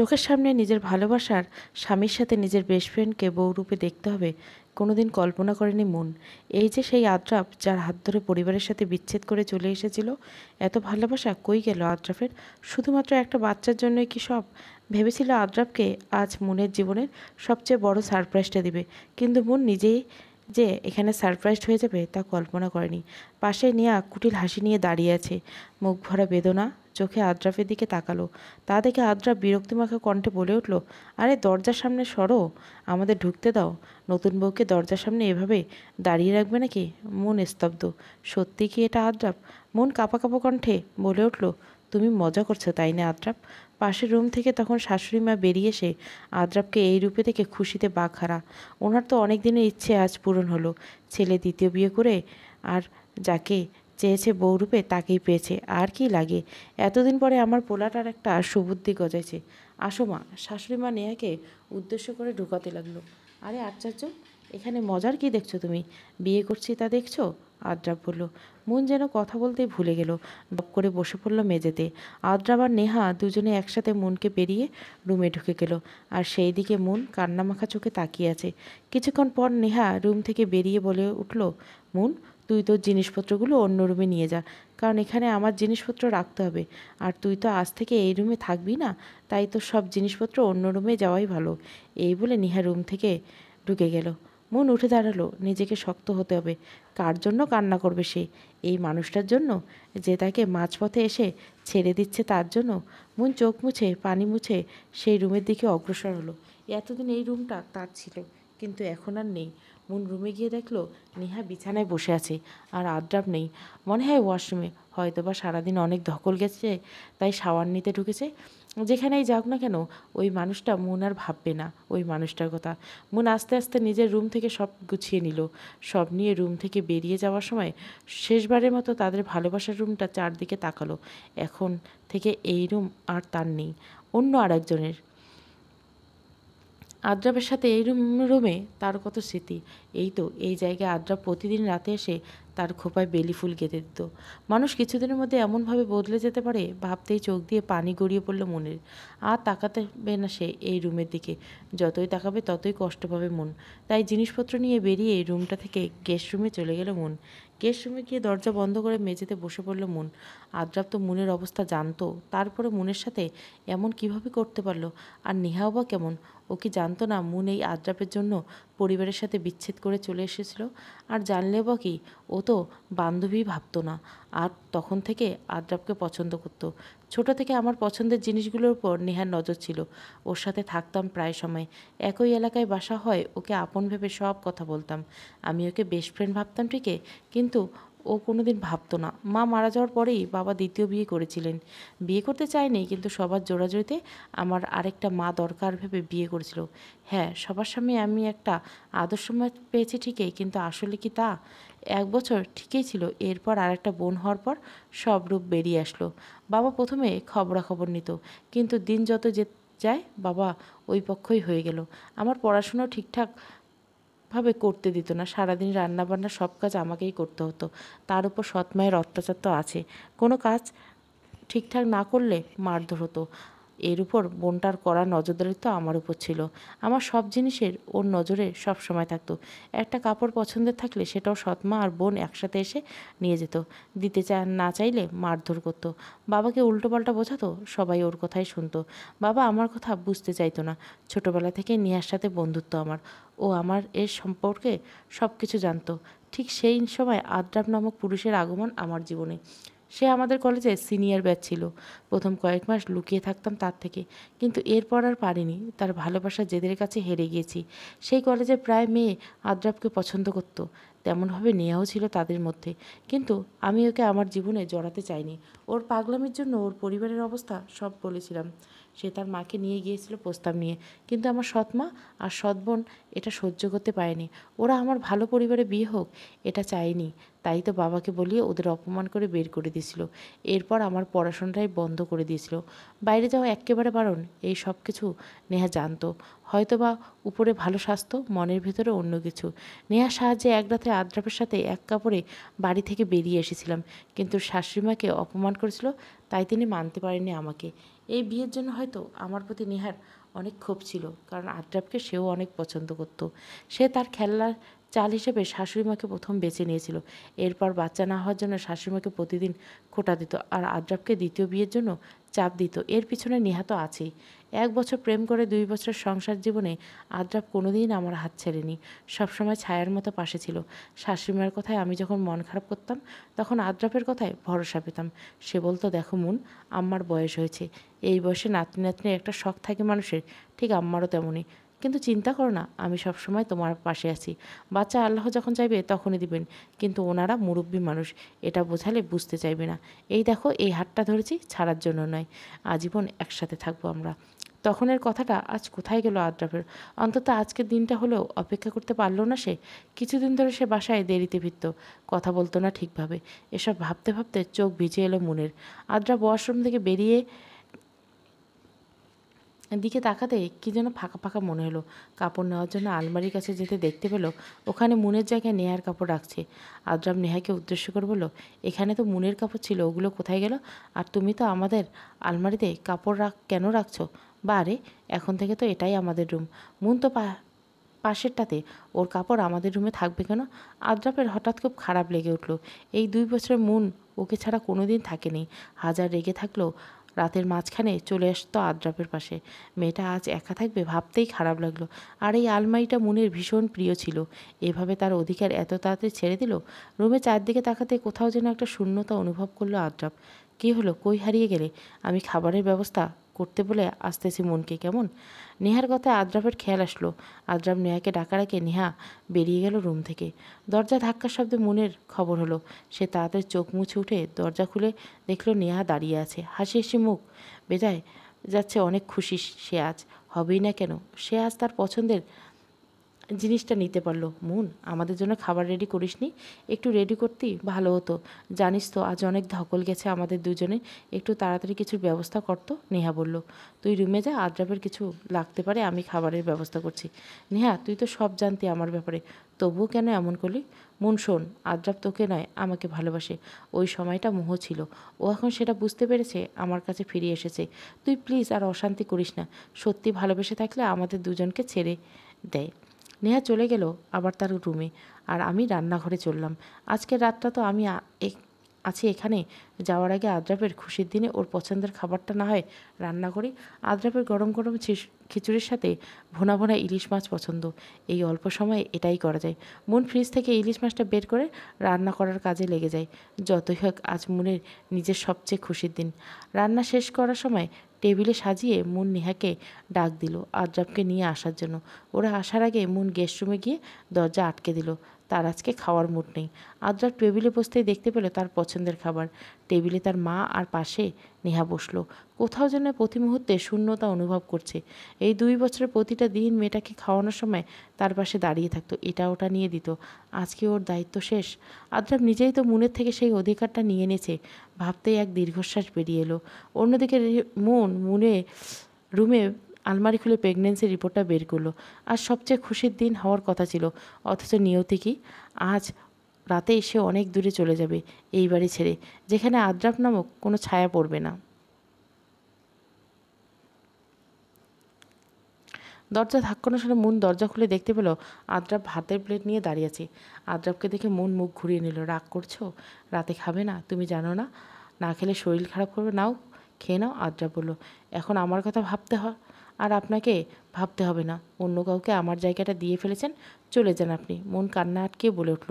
চোখের সামনে নিজের ভালোবাসার স্বামীর সাথে নিজের বেস্ট ফ্রেন্ডকে বউরূপে দেখতে হবে কোনোদিন কল্পনা করেনি মন এই যে সেই আদ্রাপ যার হাত ধরে পরিবারের সাথে বিচ্ছেদ করে চলে এসেছিল এত ভালোবাসা কই গেল আদ্রাফের শুধুমাত্র একটা বাচ্চার জন্যই কি সব ভেবেছিল আদ্রাপকে আজ মনের জীবনের সবচেয়ে বড় সারপ্রাইজটা দিবে কিন্তু মন নিজেই যে এখানে সারপ্রাইজড হয়ে যাবে তা কল্পনা করেনি পাশে নেয়া কুটিল হাসি নিয়ে দাঁড়িয়ে আছে মুখ ভরা বেদনা চোখে আদ্রাফের দিকে তাকালো তা দেখে আদ্রা বিরক্তিমাখা কণ্ঠে বলে উঠল আরে দরজার সামনে সরো আমাদের ঢুকতে দাও নতুন বউকে দরজার সামনে এভাবে দাঁড়িয়ে রাখবে নাকি মন স্তব্ধ সত্যি কি এটা আদ্রাফ মন কাঁপা কাঁপা কণ্ঠে বলে উঠলো তুমি মজা করছো তাই না আদ্রাপ পাশের রুম থেকে তখন শাশুড়ি মা বেরিয়ে এসে আদ্রাপকে এই রূপে দেখে খুশিতে বাঘারা ওনার তো অনেক দিনের ইচ্ছে আজ পূরণ হলো ছেলে দ্বিতীয় বিয়ে করে আর যাকে চেয়েছে বউরূপে তাকেই পেয়েছে আর কি লাগে এতদিন পরে আমার পোলাটার একটা সুবুদ্ধি গজাইছে আসো মা শাশুড়ি মা নেহাকে উদ্দেশ্য করে ঢুকাতে লাগলো আরে আশ্চর্য এখানে মজার কি দেখছো তুমি বিয়ে করছি তা দেখছো আদ্রাব বলল মন যেন কথা বলতেই ভুলে গেল দপ করে বসে পড়ল মেঝেতে আদ্রাব আর নেহা দুজনে একসাথে মনকে পেরিয়ে রুমে ঢুকে গেল আর সেই দিকে মন কান্নামাখা চোখে তাকিয়ে আছে কিছুক্ষণ পর নেহা রুম থেকে বেরিয়ে বলে উঠল মন তুই তোর জিনিসপত্রগুলো অন্য রুমে নিয়ে যা কারণ এখানে আমার জিনিসপত্র রাখতে হবে আর তুই তো আজ থেকে এই রুমে থাকবি না তাই তো সব জিনিসপত্র অন্য রুমে যাওয়াই ভালো এই বলে নেহা রুম থেকে ঢুকে গেল মন উঠে দাঁড়ালো নিজেকে শক্ত হতে হবে কার জন্য কান্না করবে সে এই মানুষটার জন্য যে তাকে মাঝপথে এসে ছেড়ে দিচ্ছে তার জন্য মন চোখ মুছে পানি মুছে সেই রুমের দিকে অগ্রসর হলো এতদিন এই রুমটা তার ছিল কিন্তু এখন আর নেই মন রুমে গিয়ে দেখলো নেহা বিছানায় বসে আছে আর আদ্রাব নেই মনে হয় ওয়াশরুমে হয়তো বা সারাদিন অনেক ধকল গেছে তাই শাওয়ার নিতে ঢুকেছে যেখানেই যাক না কেন ওই মানুষটা মন আর ভাববে না ওই মানুষটার কথা মন আস্তে আস্তে নিজের রুম থেকে সব গুছিয়ে নিল সব নিয়ে রুম থেকে বেরিয়ে যাওয়ার সময় শেষবারের মতো তাদের ভালোবাসার রুমটা চারদিকে তাকালো এখন থেকে এই রুম আর তার নেই অন্য আরেকজনের আদ্রাবের সাথে এই রুম রুমে তার কত স্মৃতি এই তো এই জায়গায় আদ্রা প্রতিদিন রাতে এসে তার খোপায় বেলি ফুল গেঁথে দিত মানুষ কিছুদিনের মধ্যে এমনভাবে বদলে যেতে পারে ভাবতেই চোখ দিয়ে পানি গড়িয়ে পড়ল মনের আর তাকাতে না সে এই রুমের দিকে যতই তাকাবে ততই কষ্ট পাবে মন তাই জিনিসপত্র নিয়ে বেরিয়ে রুমটা থেকে গেস্ট রুমে চলে গেল মন গেস্ট রুমে গিয়ে দরজা বন্ধ করে মেঝেতে বসে পড়ল মন আদ্রাব তো মনের অবস্থা জানতো তারপরে মনের সাথে এমন কিভাবে করতে পারলো আর নেহাও বা কেমন ও কি জানতো না মুন এই আদ্রাপের জন্য পরিবারের সাথে বিচ্ছেদ করে চলে এসেছিল আর জানলে বা কি ও তো বান্ধবী ভাবতো না আর তখন থেকে আদ্রাপকে পছন্দ করতো ছোট থেকে আমার পছন্দের জিনিসগুলোর উপর নেহার নজর ছিল ওর সাথে থাকতাম প্রায় সময় একই এলাকায় বাসা হয় ওকে আপন ভেবে সব কথা বলতাম আমি ওকে বেস্ট ফ্রেন্ড ভাবতাম ঠিকই কিন্তু ও কোনো দিন ভাবতো না মা মারা যাওয়ার পরেই বাবা দ্বিতীয় বিয়ে করেছিলেন বিয়ে করতে চায়নি কিন্তু সবার জোড়াজোড়িতে আমার আরেকটা মা দরকার ভেবে বিয়ে করেছিল হ্যাঁ সবার সামনে আমি একটা আদর্শ মা পেয়েছি ঠিকই কিন্তু আসলে কি তা এক বছর ঠিকই ছিল এরপর আর একটা বোন হওয়ার পর সব রূপ বেরিয়ে আসলো বাবা প্রথমে খবরাখবর নিত কিন্তু দিন যত যে যায় বাবা ওই পক্ষই হয়ে গেল আমার পড়াশুনো ঠিকঠাক ভাবে করতে দিত না সারাদিন রান্নাবান্না সব কাজ আমাকেই করতে হতো তার উপর সৎমায়ের অত্যাচার তো আছে কোনো কাজ ঠিকঠাক না করলে মারধর হতো এর উপর বোনটার করা নজরদারি তো আমার উপর ছিল আমার সব জিনিসের ওর নজরে সব সময় থাকতো একটা কাপড় পছন্দের থাকলে সেটাও সৎমা আর বোন একসাথে এসে নিয়ে যেত দিতে চা না চাইলে মারধর করতো বাবাকে উল্টোপাল্টা বোঝাতো সবাই ওর কথাই শুনতো বাবা আমার কথা বুঝতে চাইতো না ছোটোবেলা থেকে নেহার সাথে বন্ধুত্ব আমার ও আমার এর সম্পর্কে সব কিছু জানতো ঠিক সেই সময় আদ্রাব নামক পুরুষের আগমন আমার জীবনে সে আমাদের কলেজে সিনিয়র ব্যাচ ছিল প্রথম কয়েক মাস লুকিয়ে থাকতাম তার থেকে কিন্তু এরপর আর পারিনি তার ভালোবাসা জেদের কাছে হেরে গিয়েছি সেই কলেজে প্রায় মেয়ে আদ্রাবকে পছন্দ করত তেমনভাবে নেওয়াও ছিল তাদের মধ্যে কিন্তু আমি ওকে আমার জীবনে জড়াতে চাইনি ওর পাগলামির জন্য ওর পরিবারের অবস্থা সব বলেছিলাম সে তার মাকে নিয়ে গিয়েছিল প্রস্তাব নিয়ে কিন্তু আমার সৎ মা আর সৎ বোন এটা সহ্য করতে পারেনি ওরা আমার ভালো পরিবারে বিয়ে হোক এটা চায়নি তাই তো বাবাকে বলিয়ে ওদের অপমান করে বের করে দিয়েছিল এরপর আমার পড়াশোনাটাই বন্ধ করে দিয়েছিল বাইরে যাওয়া একেবারে বারণ এই সব কিছু নেহা জানতো হয়তো বা উপরে ভালো স্বাস্থ্য মনের ভেতরে অন্য কিছু নেহার সাহায্যে এক রাতে আদ্রাপের সাথে এক কাপড়ে বাড়ি থেকে বেরিয়ে এসেছিলাম কিন্তু শাশুড়িমাকে অপমান করেছিল তাই তিনি মানতে পারেননি আমাকে এই বিয়ের জন্য হয়তো আমার প্রতি নেহার অনেক ক্ষোভ ছিল কারণ আদ্রাবকে সেও অনেক পছন্দ করত সে তার খেলনা চাল হিসেবে শাশুড়িমাকে প্রথম বেছে নিয়েছিল এরপর বাচ্চা না হওয়ার জন্য শাশুড়িমাকে প্রতিদিন খোটা দিত আর আদ্রাবকে দ্বিতীয় বিয়ের জন্য চাপ দিত এর পিছনে নিহাত আছেই এক বছর প্রেম করে দুই বছর সংসার জীবনে আদ্রাব কোনোদিন আমার হাত ছেড়েনি সবসময় ছায়ার মতো পাশে ছিল শাশুড়িমার কথায় আমি যখন মন খারাপ করতাম তখন আদ্রাপের কথায় ভরসা পেতাম সে বলতো দেখো মুন আম্মার বয়স হয়েছে এই বয়সে নাতনি নাতনির একটা শখ থাকে মানুষের ঠিক আম্মারও তেমনই কিন্তু চিন্তা করো না আমি সবসময় তোমার পাশে আছি বাচ্চা আল্লাহ যখন চাইবে তখনই দিবেন কিন্তু ওনারা মুরব্বী মানুষ এটা বোঝালে বুঝতে চাইবে না এই দেখো এই হাটটা ধরেছি ছাড়ার জন্য নয় আজীবন একসাথে থাকবো আমরা তখনের কথাটা আজ কোথায় গেল আদ্রাফের অন্তত আজকের দিনটা হলেও অপেক্ষা করতে পারলো না সে কিছুদিন ধরে সে বাসায় দেরিতে ফিরত কথা বলতো না ঠিকভাবে এসব ভাবতে ভাবতে চোখ ভিজে এলো মনের আদ্রা ওয়াশরুম থেকে বেরিয়ে দিকে তাকাতে কী যেন ফাঁকা ফাঁকা মনে হলো কাপড় নেওয়ার জন্য আলমারির কাছে যেতে দেখতে পেল ওখানে মুনের জায়গায় নেহার কাপড় রাখছে আদ্রাম নেহাকে উদ্দেশ্য করে বলল এখানে তো মুনের কাপড় ছিল ওগুলো কোথায় গেল আর তুমি তো আমাদের আলমারিতে কাপড় রাখ কেন রাখছো বা আরে এখন থেকে তো এটাই আমাদের রুম মুন তো পা পাশেরটাতে ওর কাপড় আমাদের রুমে থাকবে কেন আদ্রাপের হঠাৎ খুব খারাপ লেগে উঠল এই দুই বছরের মুন ওকে ছাড়া কোনো দিন থাকেনি হাজার রেগে থাকলেও রাতের মাঝখানে চলে আসতো আদ্রাপের পাশে মেয়েটা আজ একা থাকবে ভাবতেই খারাপ লাগলো আর এই আলমারিটা মুনের ভীষণ প্রিয় ছিল এভাবে তার অধিকার এত তাড়াতাড়ি ছেড়ে দিল রুমে চারদিকে তাকাতে কোথাও যেন একটা শূন্যতা অনুভব করলো আদ্রাপ কী হলো কই হারিয়ে গেলে আমি খাবারের ব্যবস্থা করতে বলে আসতেছি মনকে কেমন নেহার কথায় আদ্রাফের খেয়াল আসলো আদ্রাফ নেহাকে ডাকা ডাকে নেহা বেরিয়ে গেল রুম থেকে দরজা ধাক্কার শব্দে মনের খবর হলো সে তাড়াতাড়ি চোখ মুছে উঠে দরজা খুলে দেখলো নেহা দাঁড়িয়ে আছে হাসি হাসি মুখ বেজায় যাচ্ছে অনেক খুশি সে আজ হবেই না কেন সে আজ তার পছন্দের জিনিসটা নিতে পারলো মন আমাদের জন্য খাবার রেডি করিসনি একটু রেডি করতেই ভালো হতো জানিস তো আজ অনেক ধকল গেছে আমাদের দুজনে একটু তাড়াতাড়ি কিছু ব্যবস্থা করতো নেহা বলল তুই রুমে যা আদ্রাপের কিছু লাগতে পারে আমি খাবারের ব্যবস্থা করছি নেহা তুই তো সব জানতি আমার ব্যাপারে তবুও কেন এমন করলি মন শোন আদ্রাপ তোকে নয় আমাকে ভালোবাসে ওই সময়টা মোহ ছিল ও এখন সেটা বুঝতে পেরেছে আমার কাছে ফিরে এসেছে তুই প্লিজ আর অশান্তি করিস না সত্যি ভালোবেসে থাকলে আমাদের দুজনকে ছেড়ে দেয় নেহা চলে গেল আবার তার রুমে আর আমি রান্নাঘরে চললাম আজকের রাতটা তো আমি আছি এখানে যাওয়ার আগে আদ্রাপের খুশির দিনে ওর পছন্দের খাবারটা না হয় রান্না করি আদ্রাপের গরম গরম খিচুড়ির সাথে ভোনা ভোনা ইলিশ মাছ পছন্দ এই অল্প সময়ে এটাই করা যায় মন ফ্রিজ থেকে ইলিশ মাছটা বের করে রান্না করার কাজে লেগে যায় যতই হোক আজ মনের নিজের সবচেয়ে খুশির দিন রান্না শেষ করার সময় টেবিলে সাজিয়ে মুন নেহাকে ডাক দিল আজাবকে নিয়ে আসার জন্য ওরা আসার আগে মুন গেস্ট রুমে গিয়ে দরজা আটকে দিল তার আজকে খাওয়ার মুড নেই আদ্রা টেবিলে বসতেই দেখতে পেল তার পছন্দের খাবার টেবিলে তার মা আর পাশে নেহা বসলো কোথাও যেন প্রতি মুহূর্তে শূন্যতা অনুভব করছে এই দুই বছরের প্রতিটা দিন মেয়েটাকে খাওয়ানোর সময় তার পাশে দাঁড়িয়ে থাকতো এটা ওটা নিয়ে দিত আজকে ওর দায়িত্ব শেষ আদ্রাব নিজেই তো মনের থেকে সেই অধিকারটা নিয়ে নিয়েছে ভাবতেই এক দীর্ঘশ্বাস বেরিয়ে এলো অন্যদিকে মন মনে রুমে আলমারি খুলে প্রেগনেন্সি রিপোর্টটা বের করলো আর সবচেয়ে খুশির দিন হওয়ার কথা ছিল অথচ নিয়তি কি আজ রাতে এসে অনেক দূরে চলে যাবে এই বাড়ি ছেড়ে যেখানে আদ্রাপ নামক কোনো ছায়া পড়বে না দরজা ধাক্কানোর শুনে মুন দরজা খুলে দেখতে পেল আদ্রাপ ভাতের প্লেট নিয়ে দাঁড়িয়ে আছে আদ্রাপকে দেখে মুন মুখ ঘুরিয়ে নিল রাগ করছো রাতে খাবে না তুমি জানো না না খেলে শরীর খারাপ করবে নাও খেয়ে নাও আদ্রাপ বললো এখন আমার কথা ভাবতে হয় আর আপনাকে ভাবতে হবে না অন্য কাউকে আমার জায়গাটা দিয়ে ফেলেছেন চলে যান আপনি মন কান্না আটকে বলে উঠল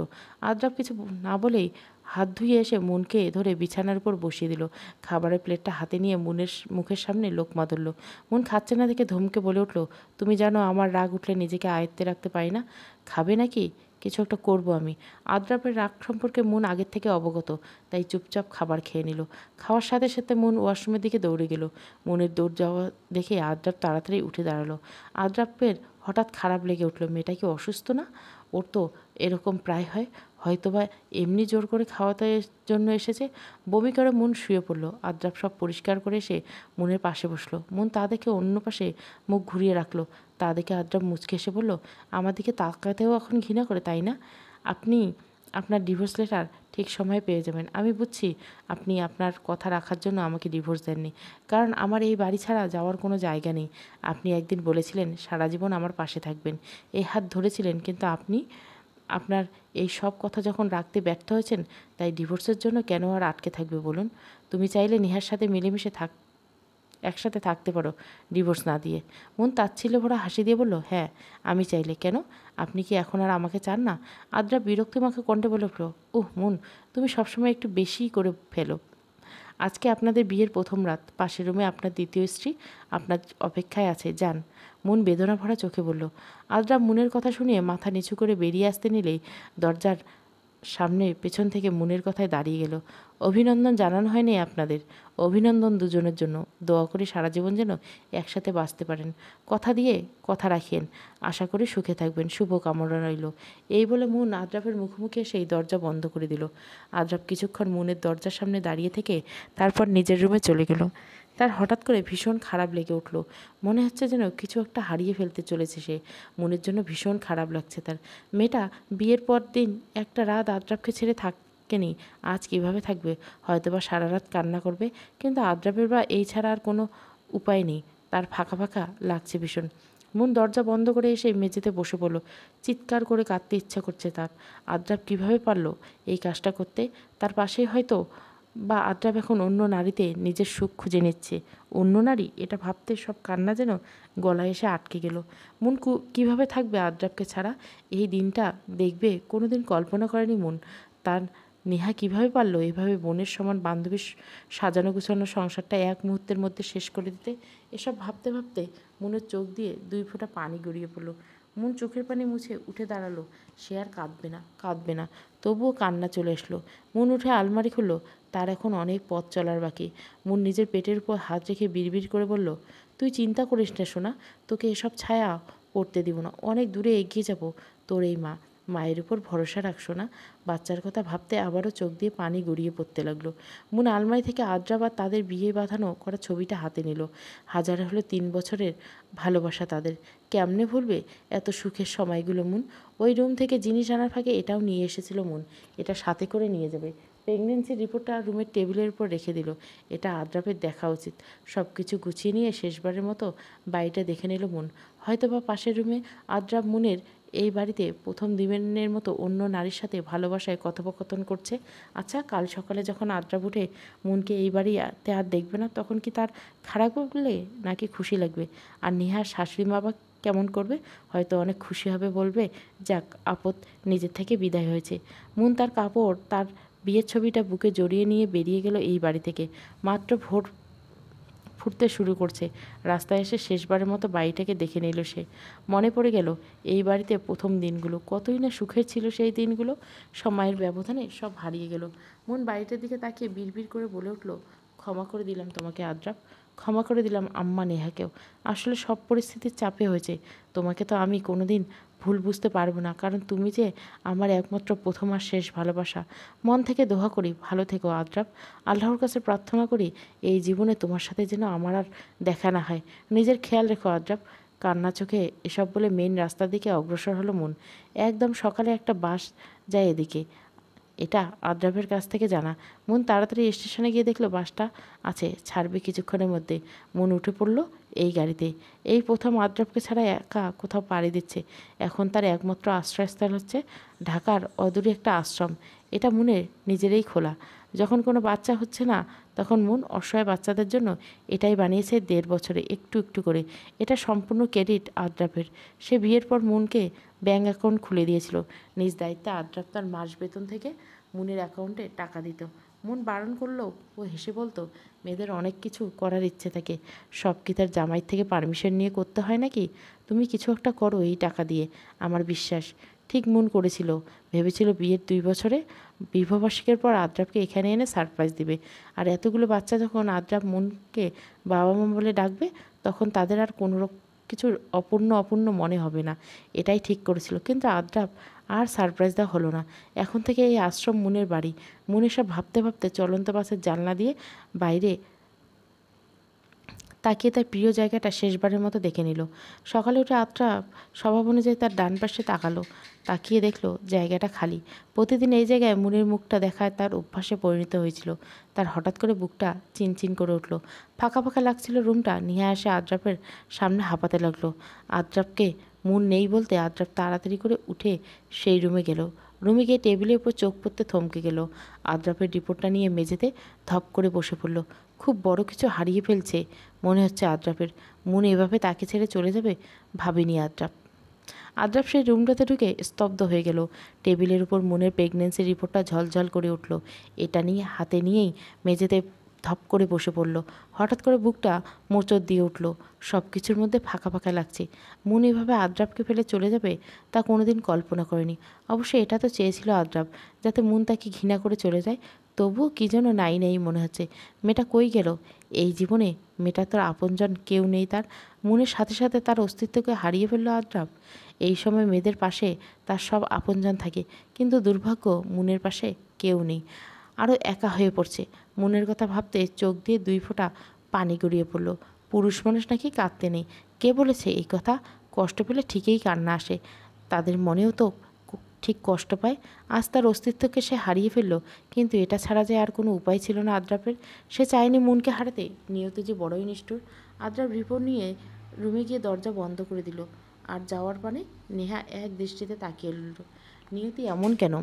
আদ্রাব কিছু না বলেই হাত ধুয়ে এসে মনকে ধরে বিছানার উপর বসিয়ে দিল খাবারের প্লেটটা হাতে নিয়ে মনের মুখের সামনে লোক মাদল মন খাচ্ছে না দেখে ধমকে বলে উঠল তুমি জানো আমার রাগ উঠলে নিজেকে আয়ত্তে রাখতে পারি না খাবে নাকি কিছু একটা করব আমি আদ্রাপের রাগ সম্পর্কে মন আগের থেকে অবগত তাই চুপচাপ খাবার খেয়ে নিল খাওয়ার সাথে সাথে মন ওয়াশরুমের দিকে দৌড়ে গেল মনের দৌড় যাওয়া দেখে আদ্রাপ তাড়াতাড়ি উঠে দাঁড়ালো আদ্রাপের হঠাৎ খারাপ লেগে উঠলো মেয়েটা কি অসুস্থ না ওর তো এরকম প্রায় হয় হয়তো বা এমনি জোর করে খাওয়াতে জন্য এসেছে বমি করে মন শুয়ে পড়লো আদ্রাপ সব পরিষ্কার করে এসে মনের পাশে বসলো মন তা দেখে অন্য পাশে মুখ ঘুরিয়ে রাখলো তা দেখে আদ্রাপ মুচকে এসে বলল আমাদেরকে তাকাতেও এখন ঘৃণা করে তাই না আপনি আপনার ডিভোর্স লেটার ঠিক সময়ে পেয়ে যাবেন আমি বুঝছি আপনি আপনার কথা রাখার জন্য আমাকে ডিভোর্স দেননি কারণ আমার এই বাড়ি ছাড়া যাওয়ার কোনো জায়গা নেই আপনি একদিন বলেছিলেন সারা জীবন আমার পাশে থাকবেন এই হাত ধরেছিলেন কিন্তু আপনি আপনার এই সব কথা যখন রাখতে ব্যর্থ হয়েছেন তাই ডিভোর্সের জন্য কেন আর আটকে থাকবে বলুন তুমি চাইলে নেহার সাথে মিলেমিশে থাক একসাথে থাকতে পারো ডিভোর্স না দিয়ে তার ছিল ভরা হাসি দিয়ে বলল হ্যাঁ আমি চাইলে কেন আপনি কি এখন আর আমাকে চান না আদ্রা বিরক্তি মাকে কণ্ঠে বলে উঠল উহ মন তুমি সবসময় একটু বেশি করে ফেলো আজকে আপনাদের বিয়ের প্রথম রাত পাশের রুমে আপনার দ্বিতীয় স্ত্রী আপনার অপেক্ষায় আছে যান মন বেদনা ভরা চোখে বলল আদ্রা মুনের কথা শুনিয়ে মাথা নিচু করে বেরিয়ে আসতে নিলেই দরজার সামনে পেছন থেকে মুনের কথায় দাঁড়িয়ে গেল অভিনন্দন জানানো হয়নি আপনাদের অভিনন্দন দুজনের জন্য দোয়া করে সারা জীবন যেন একসাথে বাঁচতে পারেন কথা দিয়ে কথা রাখেন আশা করি সুখে থাকবেন শুভ কামনা রইল এই বলে মন আদ্রাফের মুখোমুখি সেই দরজা বন্ধ করে দিল আদ্রাফ কিছুক্ষণ মনের দরজার সামনে দাঁড়িয়ে থেকে তারপর নিজের রুমে চলে গেল তার হঠাৎ করে ভীষণ খারাপ লেগে উঠল মনে হচ্ছে যেন কিছু একটা হারিয়ে ফেলতে চলেছে সে মনের জন্য ভীষণ খারাপ লাগছে তার মেয়েটা বিয়ের পর দিন একটা রাত আদ্রাফকে ছেড়ে থাক আজকে নেই আজ কিভাবে থাকবে বা সারা রাত কান্না করবে কিন্তু আদ্রাবের বা এই ছাড়া আর কোনো উপায় নেই তার ফাঁকা ফাঁকা লাগছে ভীষণ মন দরজা বন্ধ করে এসে মেঝেতে বসে পড়লো চিৎকার করে কাঁদতে ইচ্ছা করছে তার আদ্রাব কিভাবে পারলো এই কাজটা করতে তার পাশে হয়তো বা আদ্রাব এখন অন্য নারীতে নিজের সুখ খুঁজে নিচ্ছে অন্য নারী এটা ভাবতে সব কান্না যেন গলায় এসে আটকে গেল মন কু কীভাবে থাকবে আদ্রাবকে ছাড়া এই দিনটা দেখবে কোনোদিন কল্পনা করেনি মন তার নেহা কিভাবে পারল এভাবে বোনের সমান বান্ধবীর সাজানো গুছানো সংসারটা এক মুহূর্তের মধ্যে শেষ করে দিতে এসব ভাবতে ভাবতে মনের চোখ দিয়ে দুই ফোঁটা পানি গড়িয়ে পড়লো মন চোখের পানি মুছে উঠে দাঁড়ালো সে আর কাঁদবে না কাঁদবে না তবুও কান্না চলে আসলো মন উঠে আলমারি খুললো তার এখন অনেক পথ চলার বাকি মন নিজের পেটের উপর হাত রেখে বিড়বিড় করে বলল তুই চিন্তা করিস না শোনা তোকে এসব ছায়া পড়তে দিব না অনেক দূরে এগিয়ে যাব তোর এই মা মায়ের উপর ভরসা রাখছো না বাচ্চার কথা ভাবতে আবারও চোখ দিয়ে পানি গড়িয়ে পড়তে লাগলো মুন আলমারি থেকে আদ্রা বা তাদের বিয়ে বাঁধানো করা ছবিটা হাতে নিল হাজার হলো তিন বছরের ভালোবাসা তাদের কেমনে ভুলবে এত সুখের সময়গুলো মুন ওই রুম থেকে জিনিস আনার ফাঁকে এটাও নিয়ে এসেছিল মুন এটা সাথে করে নিয়ে যাবে প্রেগনেন্সি রিপোর্টটা রুমের টেবিলের উপর রেখে দিল এটা আদ্রাপের দেখা উচিত সব কিছু গুছিয়ে নিয়ে শেষবারের মতো বাড়িটা দেখে নিল মুন হয়তো বা পাশের রুমে আদ্রাব মুনের এই বাড়িতে প্রথম দিবেনের মতো অন্য নারীর সাথে ভালোবাসায় কথোপকথন করছে আচ্ছা কাল সকালে যখন আদ্রা উঠে মনকে এই বাড়িতে আর দেখবে না তখন কি তার খারাপ করলে নাকি খুশি লাগবে আর নেহার শাশুড়ি বাবা কেমন করবে হয়তো অনেক খুশি হবে বলবে যাক আপদ নিজের থেকে বিদায় হয়েছে মন তার কাপড় তার বিয়ের ছবিটা বুকে জড়িয়ে নিয়ে বেরিয়ে গেল এই বাড়ি থেকে মাত্র ভোর ফুটতে শুরু করছে রাস্তায় এসে শেষবারের মতো বাড়িটাকে দেখে নিল সে মনে পড়ে গেল এই বাড়িতে প্রথম দিনগুলো কতই না সুখের ছিল সেই দিনগুলো সময়ের ব্যবধানে সব হারিয়ে গেল মন বাড়িটার দিকে তাকিয়ে বিড়বিড় করে বলে উঠল ক্ষমা করে দিলাম তোমাকে আদ্রাপ ক্ষমা করে দিলাম আম্মা নেহাকেও আসলে সব পরিস্থিতির চাপে হয়েছে তোমাকে তো আমি কোনোদিন ভুল বুঝতে পারবো না কারণ তুমি যে আমার একমাত্র প্রথম আর শেষ ভালোবাসা মন থেকে দোহা করি ভালো থেকো আদ্রাব আল্লাহর কাছে প্রার্থনা করি এই জীবনে তোমার সাথে যেন আমার আর দেখা না হয় নিজের খেয়াল রেখো আদ্রাব কান্না চোখে এসব বলে মেন রাস্তার দিকে অগ্রসর হলো মন একদম সকালে একটা বাস যায় এদিকে এটা আদ্রাফের কাছ থেকে জানা মুন তাড়াতাড়ি স্টেশনে গিয়ে দেখলো বাসটা আছে ছাড়বে কিছুক্ষণের মধ্যে মন উঠে পড়লো এই গাড়িতে এই প্রথম আদ্রাফকে ছাড়া একা কোথাও পাড়ি দিচ্ছে এখন তার একমাত্র আশ্রয়স্থল হচ্ছে ঢাকার অদূরে একটা আশ্রম এটা মনে নিজেরই খোলা যখন কোনো বাচ্চা হচ্ছে না তখন মন অসহায় বাচ্চাদের জন্য এটাই বানিয়েছে দেড় বছরে একটু একটু করে এটা সম্পূর্ণ ক্রেডিট আদ্রাফের সে বিয়ের পর মনকে ব্যাঙ্ক অ্যাকাউন্ট খুলে দিয়েছিল নিজ দায়িত্বে আদ্রাফ তার মাস বেতন থেকে মুনের অ্যাকাউন্টে টাকা দিত মন বারণ করলো ও হেসে বলতো মেয়েদের অনেক কিছু করার ইচ্ছে থাকে সব কি তার জামাই থেকে পারমিশন নিয়ে করতে হয় নাকি তুমি কিছু একটা করো এই টাকা দিয়ে আমার বিশ্বাস ঠিক মন করেছিল ভেবেছিল বিয়ের দুই বছরে বিবাহবার্ষিকের পর আদ্রাবকে এখানে এনে সারপ্রাইজ দিবে আর এতগুলো বাচ্চা যখন আদ্রাব মনকে বাবা মা বলে ডাকবে তখন তাদের আর কোনো কিছুর অপূর্ণ অপূর্ণ মনে হবে না এটাই ঠিক করেছিল কিন্তু আদ্রাব আর সারপ্রাইজ দেওয়া হলো না এখন থেকে এই আশ্রম মুনের বাড়ি মুনে সব ভাবতে ভাবতে চলন্ত বাসের জানলা দিয়ে বাইরে তাকিয়ে তার প্রিয় জায়গাটা শেষবারের মতো দেখে নিল সকালে উঠে আত্রা স্বভাব অনুযায়ী তার ডান পাশে তাকালো তাকিয়ে দেখলো জায়গাটা খালি প্রতিদিন এই জায়গায় মুনের মুখটা দেখায় তার অভ্যাসে পরিণত হয়েছিল তার হঠাৎ করে বুকটা চিনচিন করে উঠল ফাঁকা ফাঁকা লাগছিল রুমটা নিয়ে আসে আদ্রাপের সামনে হাঁপাতে লাগলো আদ্রাপকে মন নেই বলতে আদ্রাক তাড়াতাড়ি করে উঠে সেই রুমে গেল রুমে গিয়ে টেবিলের উপর চোখ পড়তে থমকে গেল আদ্রাফের রিপোর্টটা নিয়ে মেঝেতে ধপ করে বসে পড়ল খুব বড় কিছু হারিয়ে ফেলছে মনে হচ্ছে আদ্রাফের মন এভাবে তাকে ছেড়ে চলে যাবে ভাবিনি আদ্রাফ আদ্রাফ সেই রুমটাতে ঢুকে স্তব্ধ হয়ে গেল টেবিলের উপর মনের প্রেগনেন্সি রিপোর্টটা ঝলঝল করে উঠল এটা নিয়ে হাতে নিয়েই মেঝেতে ধপ করে বসে পড়ল হঠাৎ করে বুকটা মোচর দিয়ে উঠল সব কিছুর মধ্যে ফাঁকা ফাঁকা লাগছে মন এভাবে আদ্রাবকে ফেলে চলে যাবে তা কোনোদিন কল্পনা করেনি অবশ্য এটা তো চেয়েছিল আদ্রাব যাতে মন তাকে ঘৃণা করে চলে যায় তবুও কী যেন নাই নাই মনে হচ্ছে মেয়েটা কই গেল এই জীবনে মেয়েটা তোর আপনজন কেউ নেই তার মনের সাথে সাথে তার অস্তিত্বকে হারিয়ে ফেলল আদ্রাব এই সময় মেয়েদের পাশে তার সব আপনজন থাকে কিন্তু দুর্ভাগ্য মনের পাশে কেউ নেই আরও একা হয়ে পড়ছে মনের কথা ভাবতে চোখ দিয়ে দুই ফোঁটা পানি গড়িয়ে পড়ল পুরুষ মানুষ নাকি কাঁদতে নেই কে বলেছে এই কথা কষ্ট পেলে ঠিকই কান্না আসে তাদের মনেও তো ঠিক কষ্ট পায় আজ তার অস্তিত্বকে সে হারিয়ে ফেলল কিন্তু এটা ছাড়া যে আর কোনো উপায় ছিল না আদ্রাপের সে চায়নি মনকে হারাতে নিয়ত যে বড়ই নিষ্ঠুর আদ্রার রিপোর্ট নিয়ে রুমে গিয়ে দরজা বন্ধ করে দিল আর যাওয়ার পানে নেহা এক দৃষ্টিতে তাকিয়ে নিয়তি এমন কেন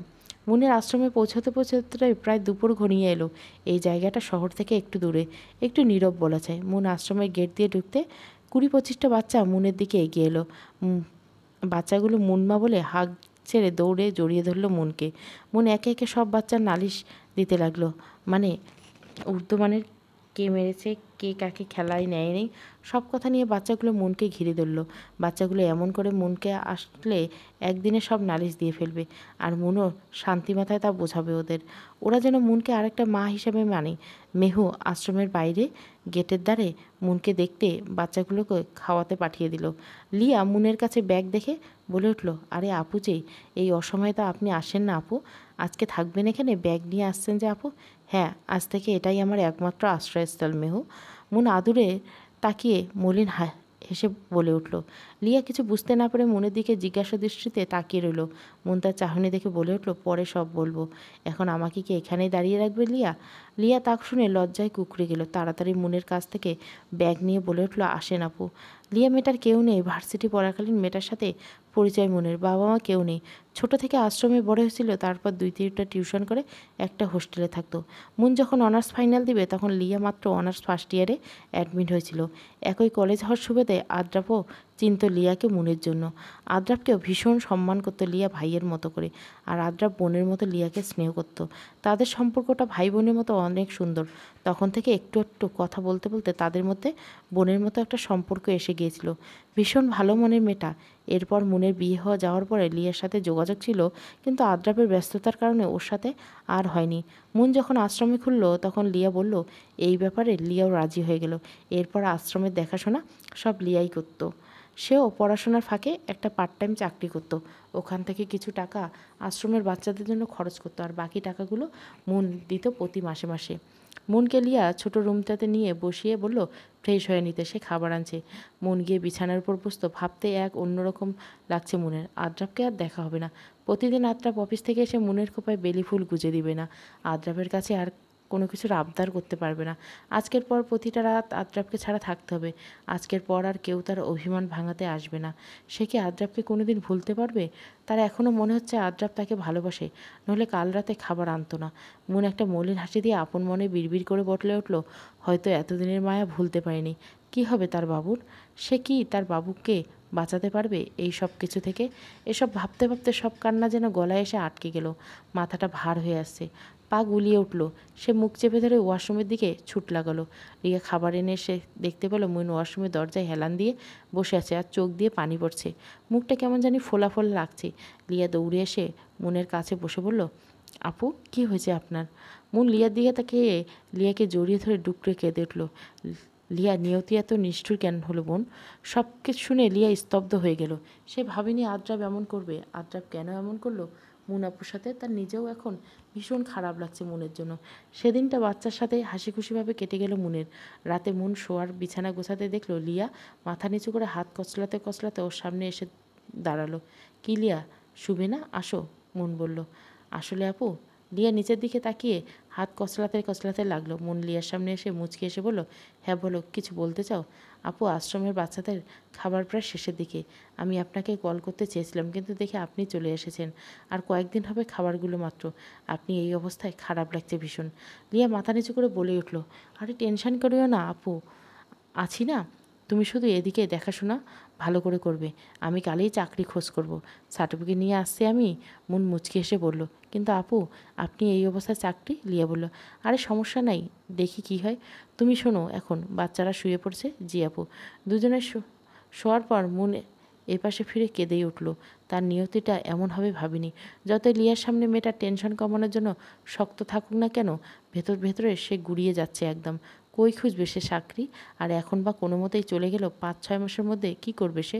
মুনের আশ্রমে পৌঁছাতে পৌঁছাতে প্রায় দুপুর ঘনিয়ে এলো এই জায়গাটা শহর থেকে একটু দূরে একটু নীরব বলা যায় মুন আশ্রমের গেট দিয়ে ঢুকতে কুড়ি পঁচিশটা বাচ্চা মুনের দিকে এগিয়ে এলো বাচ্চাগুলো মুনমা বলে হাঁক ছেড়ে দৌড়ে জড়িয়ে ধরলো মুনকে মুন একে একে সব বাচ্চার নালিশ দিতে লাগলো মানে উর্দুমানের মানের কে মেরেছে কে কাকে খেলায় নেয়নি সব কথা নিয়ে বাচ্চাগুলো মনকে ঘিরে ধরলো বাচ্চাগুলো এমন করে মনকে আসলে একদিনে সব নালিশ দিয়ে ফেলবে আর মনও শান্তি মাথায় তা বোঝাবে ওদের ওরা যেন মনকে আরেকটা মা হিসেবে মানে মেহু আশ্রমের বাইরে গেটের দ্বারে মনকে দেখতে বাচ্চাগুলোকে খাওয়াতে পাঠিয়ে দিল লিয়া মুনের কাছে ব্যাগ দেখে বলে উঠল আরে আপু যে এই অসময়ে তো আপনি আসেন না আপু আজকে থাকবেন এখানে ব্যাগ নিয়ে আসছেন যে আপু হ্যাঁ আজ থেকে এটাই আমার একমাত্র আশ্রয়স্থল মেহু মন আদুরে তাকিয়ে মলিন হা হেসে বলে উঠল লিয়া কিছু বুঝতে না পেরে মনের দিকে জিজ্ঞাসা দৃষ্টিতে তাকিয়ে রইল মন তার চাহনি দেখে বলে উঠল পরে সব বলবো এখন আমাকে কি এখানেই দাঁড়িয়ে রাখবে লিয়া লিয়া তাক শুনে লজ্জায় কুকুরে গেল তাড়াতাড়ি মনের কাছ থেকে ব্যাগ নিয়ে বলে উঠল আসেন আপু লিয়া মেটার কেউ নেই ভার্সিটি পড়াকালীন মেটার সাথে পরিচয় মনের বাবা মা কেউ নেই ছোট থেকে আশ্রমে বড় হয়েছিল তারপর দুই তিনটা টিউশন করে একটা হোস্টেলে থাকতো মুন যখন অনার্স ফাইনাল দিবে তখন লিয়া মাত্র অনার্স ফার্স্ট ইয়ারে অ্যাডমিট হয়েছিল একই কলেজ হওয়ার সুবাদে আদ্রাপও চিনত লিয়াকে মুনের জন্য আদ্রাপকেও ভীষণ সম্মান করত লিয়া ভাইয়ের মতো করে আর আদ্রাপ বোনের মতো লিয়াকে স্নেহ করত তাদের সম্পর্কটা ভাই বোনের মতো অনেক সুন্দর তখন থেকে একটু একটু কথা বলতে বলতে তাদের মধ্যে বোনের মতো একটা সম্পর্ক এসে গিয়েছিল ভীষণ ভালো মনের মেয়েটা এরপর মুনের বিয়ে হওয়া যাওয়ার পরে লিয়ার সাথে যোগাযোগ প্রজেক্ট ছিল কিন্তু আদ্রাপের ব্যস্ততার কারণে ওর সাথে আর হয়নি মুন যখন আশ্রমে খুলল তখন লিয়া বলল এই ব্যাপারে লিয়াও রাজি হয়ে গেল এরপর আশ্রমের দেখাশোনা সব লিয়াই করত সেও পড়াশোনার ফাঁকে একটা পার্ট টাইম চাকরি করত ওখান থেকে কিছু টাকা আশ্রমের বাচ্চাদের জন্য খরচ করতো আর বাকি টাকাগুলো মুন দিত প্রতি মাসে মাসে মুনকে লিয়া ছোট রুমটাতে নিয়ে বসিয়ে বলল ফ্রেশ হয়ে নিতে সে খাবার আনছে মন গিয়ে বিছানার উপর বসত ভাবতে এক অন্যরকম লাগছে মুনের আদ্রাবকে আর দেখা হবে না প্রতিদিন আদ্রাব অফিস থেকে এসে মুনের কোপায় বেলি ফুল গুজে দিবে না আদ্রাবের কাছে আর কোনো কিছুর আবদার করতে পারবে না আজকের পর প্রতিটা রাত আদ্রাবকে ছাড়া থাকতে হবে আজকের পর আর কেউ তার অভিমান ভাঙাতে আসবে না সে কি আদ্রাবকে কোনোদিন ভুলতে পারবে তার এখনও মনে হচ্ছে আদ্রাব তাকে ভালোবাসে নহলে কাল রাতে খাবার আনতো না মন একটা মলিন হাসি দিয়ে আপন মনে বিড়বিড় করে বটলে উঠল হয়তো এতদিনের মায়া ভুলতে পারেনি কি হবে তার বাবুর সে কি তার বাবুকে বাঁচাতে পারবে এই সব কিছু থেকে এসব ভাবতে ভাবতে সব কান্না যেন গলায় এসে আটকে গেল মাথাটা ভার হয়ে আসছে পা গুলিয়ে উঠল সে মুখ চেপে ধরে ওয়াশরুমের দিকে ছুট লাগালো রিয়া খাবার এনে সে দেখতে পেল মইন ওয়াশরুমের দরজায় হেলান দিয়ে বসে আছে আর চোখ দিয়ে পানি পড়ছে মুখটা কেমন জানি ফোলা ফোলা লাগছে লিয়া দৌড়ে এসে মনের কাছে বসে বলল আপু কি হয়েছে আপনার মন লিয়ার দিকে তাকে লিয়াকে জড়িয়ে ধরে ডুকরে কেঁদে উঠল লিয়া নিয়তি এত নিষ্ঠুর কেন হলো বোন সব কিছু শুনে লিয়া স্তব্ধ হয়ে গেল সে ভাবিনি আদ্রাব এমন করবে আদ্রাব কেন এমন করলো মুনাপুর সাথে তার নিজেও এখন ভীষণ খারাপ লাগছে মনের জন্য সেদিনটা বাচ্চার সাথে হাসি খুশিভাবে কেটে গেল মুনের রাতে মুন শোয়ার বিছানা গোছাতে দেখলো লিয়া মাথা নিচু করে হাত কচলাতে কচলাতে ওর সামনে এসে দাঁড়ালো কি লিয়া শুভে না আসো মুন বলল আসলে আপু লিয়া নিচের দিকে তাকিয়ে হাত কচলাতে কচলাতে লাগলো মন লিয়ার সামনে এসে মুচকে এসে বলল হ্যাঁ বলো কিছু বলতে চাও আপু আশ্রমের বাচ্চাদের খাবার প্রায় শেষের দিকে আমি আপনাকে কল করতে চেয়েছিলাম কিন্তু দেখে আপনি চলে এসেছেন আর কয়েকদিন হবে খাবারগুলো মাত্র আপনি এই অবস্থায় খারাপ লাগছে ভীষণ লিয়া মাথা নিচু করে বলে উঠল আরে টেনশন করিও না আপু আছি না তুমি শুধু এদিকে দেখাশোনা ভালো করে করবে আমি কালেই চাকরি খোঁজ করব। সার্টিফিকেট নিয়ে আসছে আমি মন মুচকি এসে বলল কিন্তু আপু আপনি এই অবস্থায় চাকরি লিয়ে বলল আরে সমস্যা নাই দেখি কি হয় তুমি শোনো এখন বাচ্চারা শুয়ে পড়ছে জি আপু দুজনের শোয়ার পর মন এপাশে ফিরে কেঁদেই উঠল তার নিয়তিটা এমনভাবে ভাবিনি যতই লিয়ার সামনে মেয়েটা টেনশন কমানোর জন্য শক্ত থাকুক না কেন ভেতর ভেতরে সে গুড়িয়ে যাচ্ছে একদম কই খুঁজবে সে চাকরি আর এখন বা কোনো মতেই চলে গেল পাঁচ ছয় মাসের মধ্যে কি করবে সে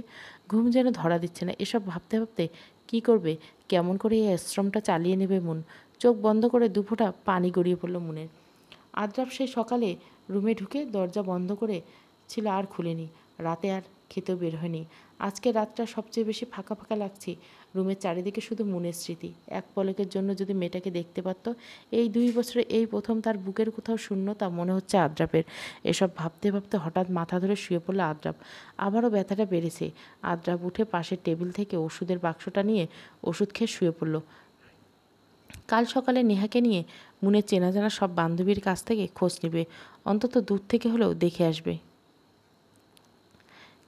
ঘুম যেন ধরা দিচ্ছে না এসব ভাবতে ভাবতে কি করবে কেমন করে এই আশ্রমটা চালিয়ে নেবে মন চোখ বন্ধ করে দুফোটা পানি গড়িয়ে পড়ল মনের আদ্রাপ সেই সকালে রুমে ঢুকে দরজা বন্ধ করে ছিল আর খুলেনি রাতে আর খেতেও বের হয়নি আজকে রাতটা সবচেয়ে বেশি ফাঁকা ফাঁকা লাগছে রুমের চারিদিকে শুধু মনের স্মৃতি এক পলকের জন্য যদি মেয়েটাকে দেখতে পারতো এই দুই বছরে এই প্রথম তার বুকের কোথাও শূন্যতা মনে হচ্ছে আদ্রাপের এসব ভাবতে ভাবতে হঠাৎ মাথা ধরে শুয়ে পড়ল আদ্রাপ আবারও ব্যথাটা বেড়েছে আদ্রাপ উঠে পাশের টেবিল থেকে ওষুধের বাক্সটা নিয়ে ওষুধ খেয়ে শুয়ে পড়ল কাল সকালে নেহাকে নিয়ে মুনের চেনা জানা সব বান্ধবীর কাছ থেকে খোঁজ নেবে অন্তত দূর থেকে হলেও দেখে আসবে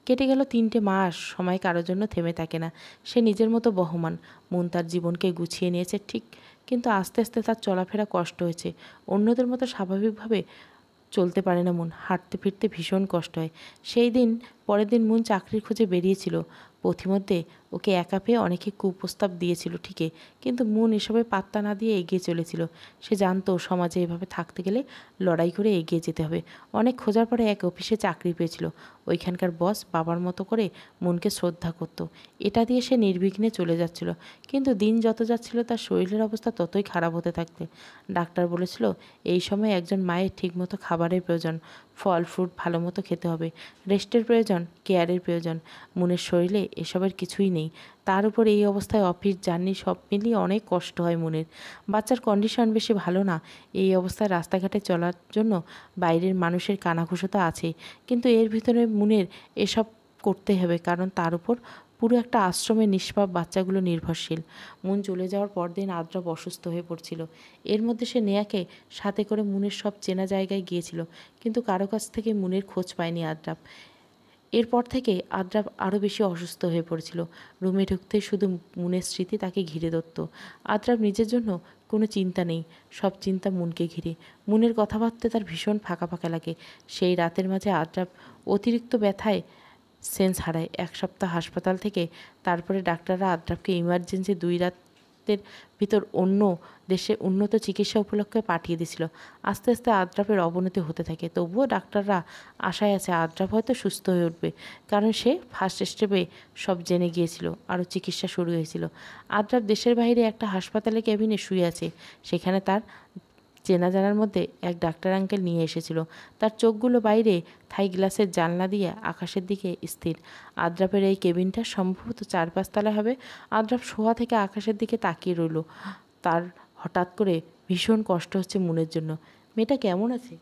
কেটে গেল তিনটে মাস সময় কারোর জন্য থেমে থাকে না সে নিজের মতো বহমান মন তার জীবনকে গুছিয়ে নিয়েছে ঠিক কিন্তু আস্তে আস্তে তার চলাফেরা কষ্ট হয়েছে অন্যদের মতো স্বাভাবিকভাবে চলতে পারে না মন হাঁটতে ফিরতে ভীষণ কষ্ট হয় সেই দিন পরের দিন মন চাকরির খোঁজে বেরিয়েছিল পথিমধ্যে ওকে একা পেয়ে অনেকে কুপ্রস্তাব দিয়েছিল ঠিকই কিন্তু মন এসবে পাত্তা না দিয়ে এগিয়ে চলেছিল সে জানতো সমাজে এভাবে থাকতে গেলে লড়াই করে এগিয়ে যেতে হবে অনেক খোঁজার পরে এক অফিসে চাকরি পেয়েছিল ওইখানকার বস বাবার মতো করে মনকে শ্রদ্ধা করত এটা দিয়ে সে নির্বিঘ্নে চলে যাচ্ছিল কিন্তু দিন যত যাচ্ছিল তার শরীরের অবস্থা ততই খারাপ হতে থাকতে ডাক্তার বলেছিল এই সময় একজন মায়ের ঠিকমতো খাবারের প্রয়োজন ফল ফ্রুট ভালো মতো খেতে হবে রেস্টের প্রয়োজন কেয়ারের প্রয়োজন মনের শরীরে এসবের কিছুই নেই নেই তার উপর এই অবস্থায় অফিস জার্নি সব মিলিয়ে অনেক কষ্ট হয় মনের বাচ্চার কন্ডিশন বেশি ভালো না এই অবস্থায় রাস্তাঘাটে চলার জন্য বাইরের মানুষের কানাঘুষো তো আছে কিন্তু এর ভিতরে মুনের এসব করতে হবে কারণ তার উপর পুরো একটা আশ্রমে নিষ্পাপ বাচ্চাগুলো নির্ভরশীল মুন চলে যাওয়ার পর দিন আদ্রব অসুস্থ হয়ে পড়ছিল এর মধ্যে সে নেয়াকে সাথে করে মুনের সব চেনা জায়গায় গিয়েছিল কিন্তু কারো কাছ থেকে মুনের খোঁজ পায়নি আদ্রাব এরপর থেকে আদ্রা আরও বেশি অসুস্থ হয়ে পড়েছিল রুমে ঢুকতে শুধু মুনের স্মৃতি তাকে ঘিরে ধরত আদ্রাব নিজের জন্য কোনো চিন্তা নেই সব চিন্তা মুনকে ঘিরে মুনের কথাবার্তা তার ভীষণ ফাঁকা ফাঁকা লাগে সেই রাতের মাঝে আদ্রাব অতিরিক্ত ব্যথায় সেন্স হারায় এক সপ্তাহ হাসপাতাল থেকে তারপরে ডাক্তাররা আদ্রাবকে ইমার্জেন্সি দুই রাত মাসের ভিতর অন্য দেশে উন্নত চিকিৎসা উপলক্ষে পাঠিয়ে দিছিল আস্তে আস্তে আদ্রাফের অবনতি হতে থাকে তবুও ডাক্তাররা আশায় আছে আদ্রাফ হয়তো সুস্থ হয়ে উঠবে কারণ সে ফার্স্ট স্টেপে সব জেনে গিয়েছিল আরও চিকিৎসা শুরু হয়েছিল আদ্রাফ দেশের বাইরে একটা হাসপাতালে ক্যাবিনে শুয়ে আছে সেখানে তার চেনা জানার মধ্যে এক ডাক্তার আঙ্কেল নিয়ে এসেছিল তার চোখগুলো বাইরে থাই গ্লাসের জানলা দিয়ে আকাশের দিকে স্থির আদ্রাপের এই কেবিনটা সম্ভবত চার পাঁচতলা হবে আদ্রাপ শোয়া থেকে আকাশের দিকে তাকিয়ে রইল তার হঠাৎ করে ভীষণ কষ্ট হচ্ছে মনের জন্য মেয়েটা কেমন আছে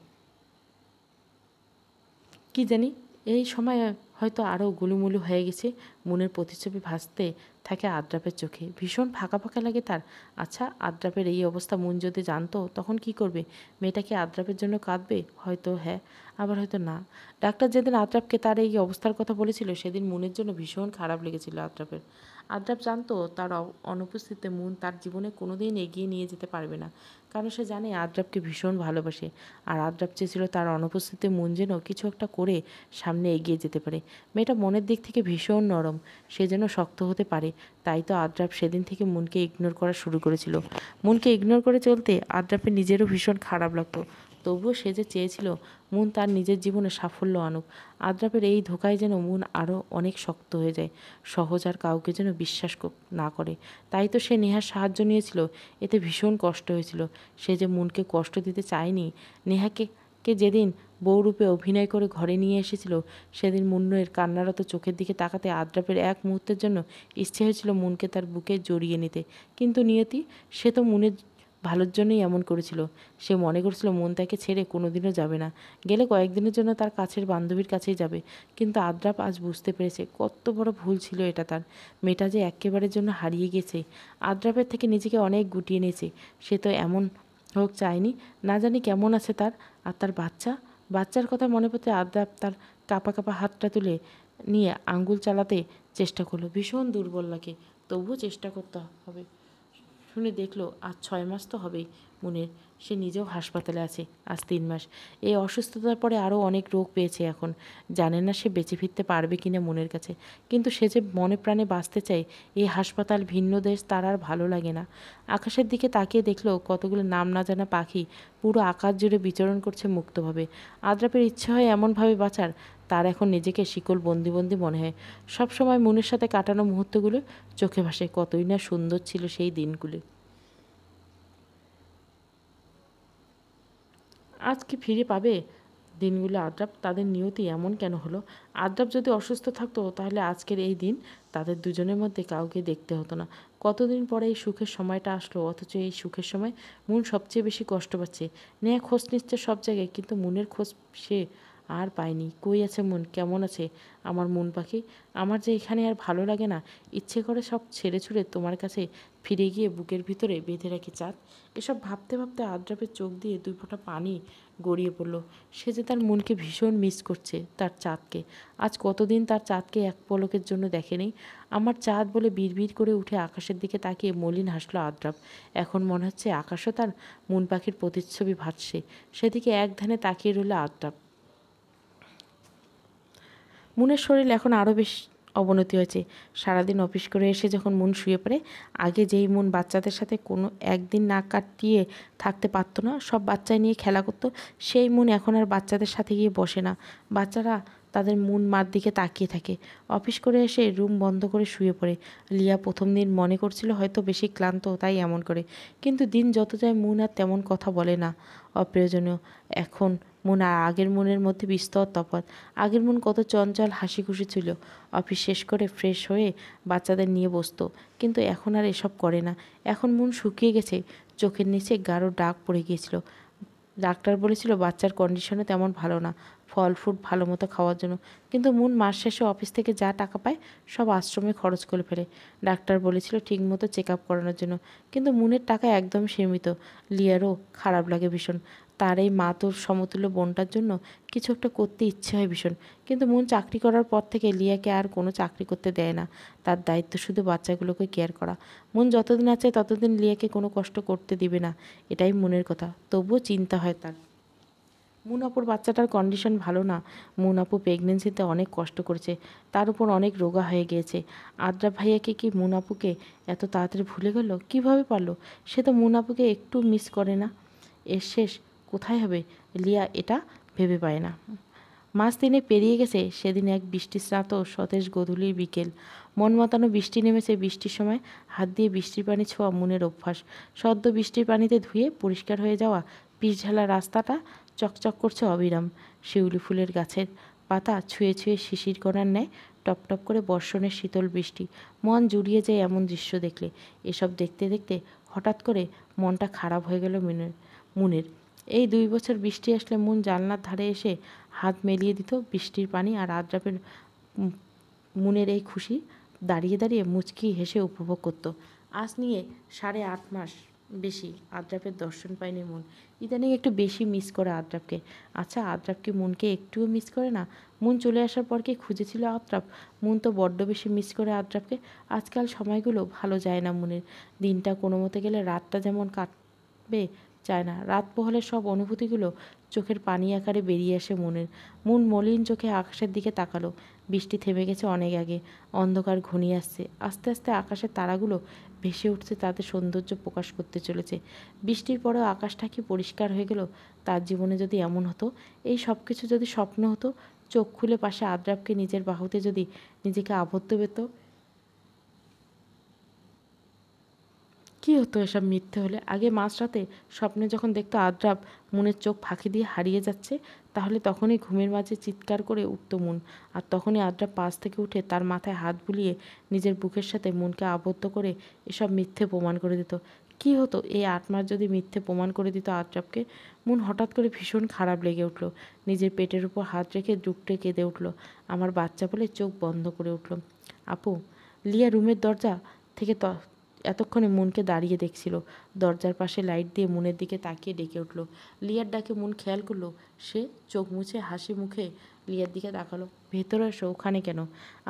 কি জানি এই সময় হয়তো আরও গুলুমুলু হয়ে গেছে মনের প্রতিচ্ছবি ভাসতে থাকে আদ্রাপের চোখে ভীষণ ফাঁকা ফাঁকা লাগে তার আচ্ছা আদ্রাপের এই অবস্থা মন যদি জানতো তখন কি করবে মেয়েটা কি আদ্রাপের জন্য কাঁদবে হয়তো হ্যাঁ আবার হয়তো না ডাক্তার যেদিন আদ্রাপকে তার এই অবস্থার কথা বলেছিল সেদিন মনের জন্য ভীষণ খারাপ লেগেছিল আদ্রাপের আদ্রাব জানত তার অনুপস্থিতিতে মুন তার জীবনে কোনোদিন এগিয়ে নিয়ে যেতে পারবে না কারণ সে জানে আদ্রাবকে ভীষণ ভালোবাসে আর আদ্রাব চেয়েছিল তার অনুপস্থিতিতে মুন যেন কিছু একটা করে সামনে এগিয়ে যেতে পারে মেয়েটা মনের দিক থেকে ভীষণ নরম সে যেন শক্ত হতে পারে তাই তো আদ্রাব সেদিন থেকে মুনকে ইগনোর করা শুরু করেছিল মুনকে ইগনোর করে চলতে আদ্রাবের নিজেরও ভীষণ খারাপ লাগতো তবুও সে যে চেয়েছিল মুন তার নিজের জীবনে সাফল্য আনুক আদ্রাপের এই ধোকায় যেন মুন আরও অনেক শক্ত হয়ে যায় সহজ আর কাউকে যেন বিশ্বাস না করে তাই তো সে নেহার সাহায্য নিয়েছিল এতে ভীষণ কষ্ট হয়েছিল সে যে মুনকে কষ্ট দিতে চায়নি নেহাকে কে যেদিন বউরূপে অভিনয় করে ঘরে নিয়ে এসেছিল সেদিন মুন্নের কান্নারত চোখের দিকে তাকাতে আদ্রাপের এক মুহূর্তের জন্য ইচ্ছে হয়েছিল মুনকে তার বুকে জড়িয়ে নিতে কিন্তু নিয়তি সে তো মুনের ভালোর জন্যই এমন করেছিল সে মনে করছিল মন তাকে ছেড়ে কোনোদিনও যাবে না গেলে কয়েকদিনের জন্য তার কাছের বান্ধবীর কাছেই যাবে কিন্তু আদ্রাপ আজ বুঝতে পেরেছে কত বড় ভুল ছিল এটা তার মেয়েটা যে একেবারের জন্য হারিয়ে গেছে আদ্রাপের থেকে নিজেকে অনেক গুটিয়ে নিয়েছে সে তো এমন হোক চায়নি না জানি কেমন আছে তার আর তার বাচ্চা বাচ্চার কথা মনে পড়তে আদ্রাপ তার কাপা কাপা হাতটা তুলে নিয়ে আঙ্গুল চালাতে চেষ্টা করলো ভীষণ দুর্বল লাগে তবুও চেষ্টা করতে হবে শুনে দেখলো আজ ছয় মাস তো হবেই মনের সে নিজেও হাসপাতালে আছে আজ তিন মাস এই অসুস্থতার পরে আরও অনেক রোগ পেয়েছে এখন জানে না সে বেঁচে ফিরতে পারবে কিনা মনের কাছে কিন্তু সে যে মনে প্রাণে বাঁচতে চায় এই হাসপাতাল ভিন্ন দেশ তার আর ভালো লাগে না আকাশের দিকে তাকিয়ে দেখলো কতগুলো নাম না জানা পাখি পুরো আকাশ জুড়ে বিচরণ করছে মুক্তভাবে আদ্রাপের ইচ্ছে হয় এমনভাবে বাঁচার তার এখন নিজেকে শিকল বন্দি বন্দি মনে হয় সবসময় মনের সাথে কাটানো মুহূর্তগুলো চোখে ভাসে কতই না সুন্দর ছিল সেই দিনগুলি আজ কি ফিরে পাবে দিনগুলো আদ্রাব তাদের নিয়তি এমন কেন হলো আদ্রাব যদি অসুস্থ থাকতো তাহলে আজকের এই দিন তাদের দুজনের মধ্যে কাউকে দেখতে হতো না কতদিন পরে এই সুখের সময়টা আসলো অথচ এই সুখের সময় মন সবচেয়ে বেশি কষ্ট পাচ্ছে নেয়া খোঁজ নিচ্ছে সব জায়গায় কিন্তু মনের খোঁজ সে আর পাইনি কই আছে মন কেমন আছে আমার মন পাখি আমার যে এখানে আর ভালো লাগে না ইচ্ছে করে সব ছেড়ে ছুড়ে তোমার কাছে ফিরে গিয়ে বুকের ভিতরে বেঁধে রাখি চাঁদ এসব ভাবতে ভাবতে আদ্রাপের চোখ দিয়ে দুই ফোঁটা পানি গড়িয়ে পড়লো সে যে তার মনকে ভীষণ মিস করছে তার চাঁদকে আজ কতদিন তার চাঁদকে এক পলকের জন্য দেখেনি আমার চাঁদ বলে বিড়বিড় করে উঠে আকাশের দিকে তাকিয়ে মলিন হাসলো আদ্রাপ এখন মনে হচ্ছে আকাশও তার মন পাখির প্রতিচ্ছবি ভাসছে সেদিকে এক ধ্যানে তাকিয়ে রইল আদ্রাপ মুনের শরীর এখন আরও বেশ অবনতি হয়েছে সারাদিন অফিস করে এসে যখন মন শুয়ে পড়ে আগে যেই মন বাচ্চাদের সাথে কোনো একদিন না কাটিয়ে থাকতে পারতো না সব বাচ্চা নিয়ে খেলা করতো সেই মন এখন আর বাচ্চাদের সাথে গিয়ে বসে না বাচ্চারা তাদের মন মার দিকে তাকিয়ে থাকে অফিস করে এসে রুম বন্ধ করে শুয়ে পড়ে লিয়া প্রথম দিন মনে করছিল হয়তো বেশি ক্লান্ত তাই এমন করে কিন্তু দিন যত যায় মুন আর তেমন কথা বলে না অপ্রয়োজনীয় এখন মন আর আগের মনের মধ্যে বিস্তর তফাৎ আগের মন কত চঞ্চল হাসি খুশি ছিল অফিস শেষ করে ফ্রেশ হয়ে বাচ্চাদের নিয়ে বসত কিন্তু এখন আর এসব করে না এখন মন শুকিয়ে গেছে চোখের নিচে গাঢ় ডাক পড়ে গিয়েছিল ডাক্তার বলেছিল বাচ্চার কন্ডিশনও তেমন ভালো না ফল ফ্রুট ভালো মতো খাওয়ার জন্য কিন্তু মন মাস শেষে অফিস থেকে যা টাকা পায় সব আশ্রমে খরচ করে ফেলে ডাক্তার বলেছিল ঠিকমতো চেক আপ করানোর জন্য কিন্তু মুনের টাকা একদম সীমিত লিয়ারও খারাপ লাগে ভীষণ তার এই মা তোর সমতুল্য বোনটার জন্য কিছু একটা করতে ইচ্ছে হয় ভীষণ কিন্তু মন চাকরি করার পর থেকে লিয়াকে আর কোনো চাকরি করতে দেয় না তার দায়িত্ব শুধু বাচ্চাগুলোকে কেয়ার করা মন যতদিন আছে ততদিন লিয়াকে কোনো কষ্ট করতে দিবে না এটাই মনের কথা তবুও চিন্তা হয় তার আপুর বাচ্চাটার কন্ডিশন ভালো না আপু প্রেগনেন্সিতে অনেক কষ্ট করেছে তার উপর অনেক রোগা হয়ে গিয়েছে আদ্রা ভাইয়াকে কি আপুকে এত তাড়াতাড়ি ভুলে গেল কিভাবে পারলো সে তো আপুকে একটু মিস করে না এর শেষ কোথায় হবে লিয়া এটা ভেবে পায় না মাস দিনে পেরিয়ে গেছে সেদিন এক স্নাত সতেজ গধূলির বিকেল মন মাতানো বৃষ্টি নেমেছে বৃষ্টির সময় হাত দিয়ে বৃষ্টির পানি ছোঁয়া মনের অভ্যাস সদ্য বৃষ্টির পানিতে ধুয়ে পরিষ্কার হয়ে যাওয়া পিসঝালা রাস্তাটা চকচক করছে অবিরাম শিউলি ফুলের গাছের পাতা ছুঁয়ে ছুঁয়ে শিশির করার ন্যায় টপটপ করে বর্ষণের শীতল বৃষ্টি মন জুড়িয়ে যায় এমন দৃশ্য দেখলে এসব দেখতে দেখতে হঠাৎ করে মনটা খারাপ হয়ে গেল মিনের মুনের এই দুই বছর বৃষ্টি আসলে মন জানলার ধারে এসে হাত মেলিয়ে দিত বৃষ্টির পানি আর আদ্রাপের মনের এই খুশি দাঁড়িয়ে দাঁড়িয়ে মুচকি হেসে উপভোগ করত আজ নিয়ে সাড়ে আট মাস বেশি আদ্রাপের দর্শন পায়নি মন ইদানিং একটু বেশি মিস করে আদ্রাপকে আচ্ছা আদ্রাপ কি মনকে একটুও মিস করে না মন চলে আসার পর কি খুঁজেছিল আদ্রাপ মন তো বড্ড বেশি মিস করে আদ্রাপকে আজকাল সময়গুলো ভালো যায় না মনের দিনটা কোনো মতে গেলে রাতটা যেমন কাটবে চায় না রাত পোহলে সব অনুভূতিগুলো চোখের পানি আকারে বেরিয়ে আসে মনের মন মলিন চোখে আকাশের দিকে তাকালো বৃষ্টি থেমে গেছে অনেক আগে অন্ধকার ঘনিয়ে আসছে আস্তে আস্তে আকাশের তারাগুলো ভেসে উঠছে তাদের সৌন্দর্য প্রকাশ করতে চলেছে বৃষ্টির পরেও আকাশটা কি পরিষ্কার হয়ে গেল তার জীবনে যদি এমন হতো এই সব কিছু যদি স্বপ্ন হতো চোখ খুলে পাশে আদ্রাবকে নিজের বাহুতে যদি নিজেকে আবদ্ধ পেত কি হতো এসব মিথ্যে হলে আগে মাঝরাতে স্বপ্নে যখন দেখতো আদ্রাব মুনের চোখ ফাঁকি দিয়ে হারিয়ে যাচ্ছে তাহলে তখনই ঘুমের মাঝে চিৎকার করে উঠত মুন আর তখনই আদ্রাব পাশ থেকে উঠে তার মাথায় হাত বুলিয়ে নিজের বুকের সাথে মুনকে আবদ্ধ করে এসব মিথ্যে প্রমাণ করে দিত কি হতো এই আত্মার যদি মিথ্যে প্রমাণ করে দিত আদ্রাবকে মন হঠাৎ করে ভীষণ খারাপ লেগে উঠল নিজের পেটের উপর হাত রেখে দুপটে কেঁদে উঠল আমার বাচ্চা বলে চোখ বন্ধ করে উঠল আপু লিয়া রুমের দরজা থেকে এতক্ষণে মুনকে দাঁড়িয়ে দেখছিল দরজার পাশে লাইট দিয়ে মুনের দিকে তাকিয়ে ডেকে উঠল লিয়ার ডাকে মুন খেয়াল করলো সে চোখ মুছে হাসি মুখে লিয়ার দিকে তাকালো ভেতরে আসো ওখানে কেন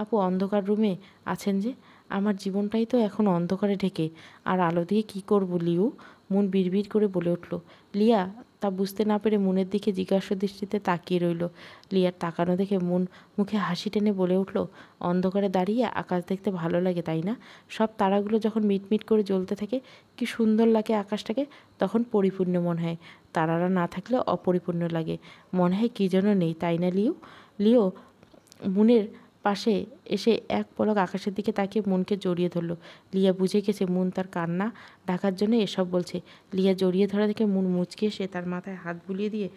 আপু অন্ধকার রুমে আছেন যে আমার জীবনটাই তো এখন অন্ধকারে ঢেকে আর আলো দিয়ে কী করবো লিউ মন বিড়বিড় করে বলে উঠল লিয়া তা বুঝতে না পেরে মনের দিকে জিজ্ঞাসা দৃষ্টিতে তাকিয়ে রইল লিয়ার তাকানো দেখে মন মুখে হাসি টেনে বলে উঠল অন্ধকারে দাঁড়িয়ে আকাশ দেখতে ভালো লাগে তাই না সব তারাগুলো যখন মিটমিট করে জ্বলতে থাকে কি সুন্দর লাগে আকাশটাকে তখন পরিপূর্ণ মনে হয় তারারা না থাকলে অপরিপূর্ণ লাগে মনে হয় কী যেন নেই তাই না লিও লিও মনের পাশে এসে এক পলক আকাশের দিকে তাকিয়ে মনকে জড়িয়ে ধরল লিয়া বুঝে গেছে মন তার কান্না ডাকার জন্য এসব বলছে লিয়া জড়িয়ে ধরা দেখে মন মুচকে এসে তার মাথায় হাত বুলিয়ে দিয়ে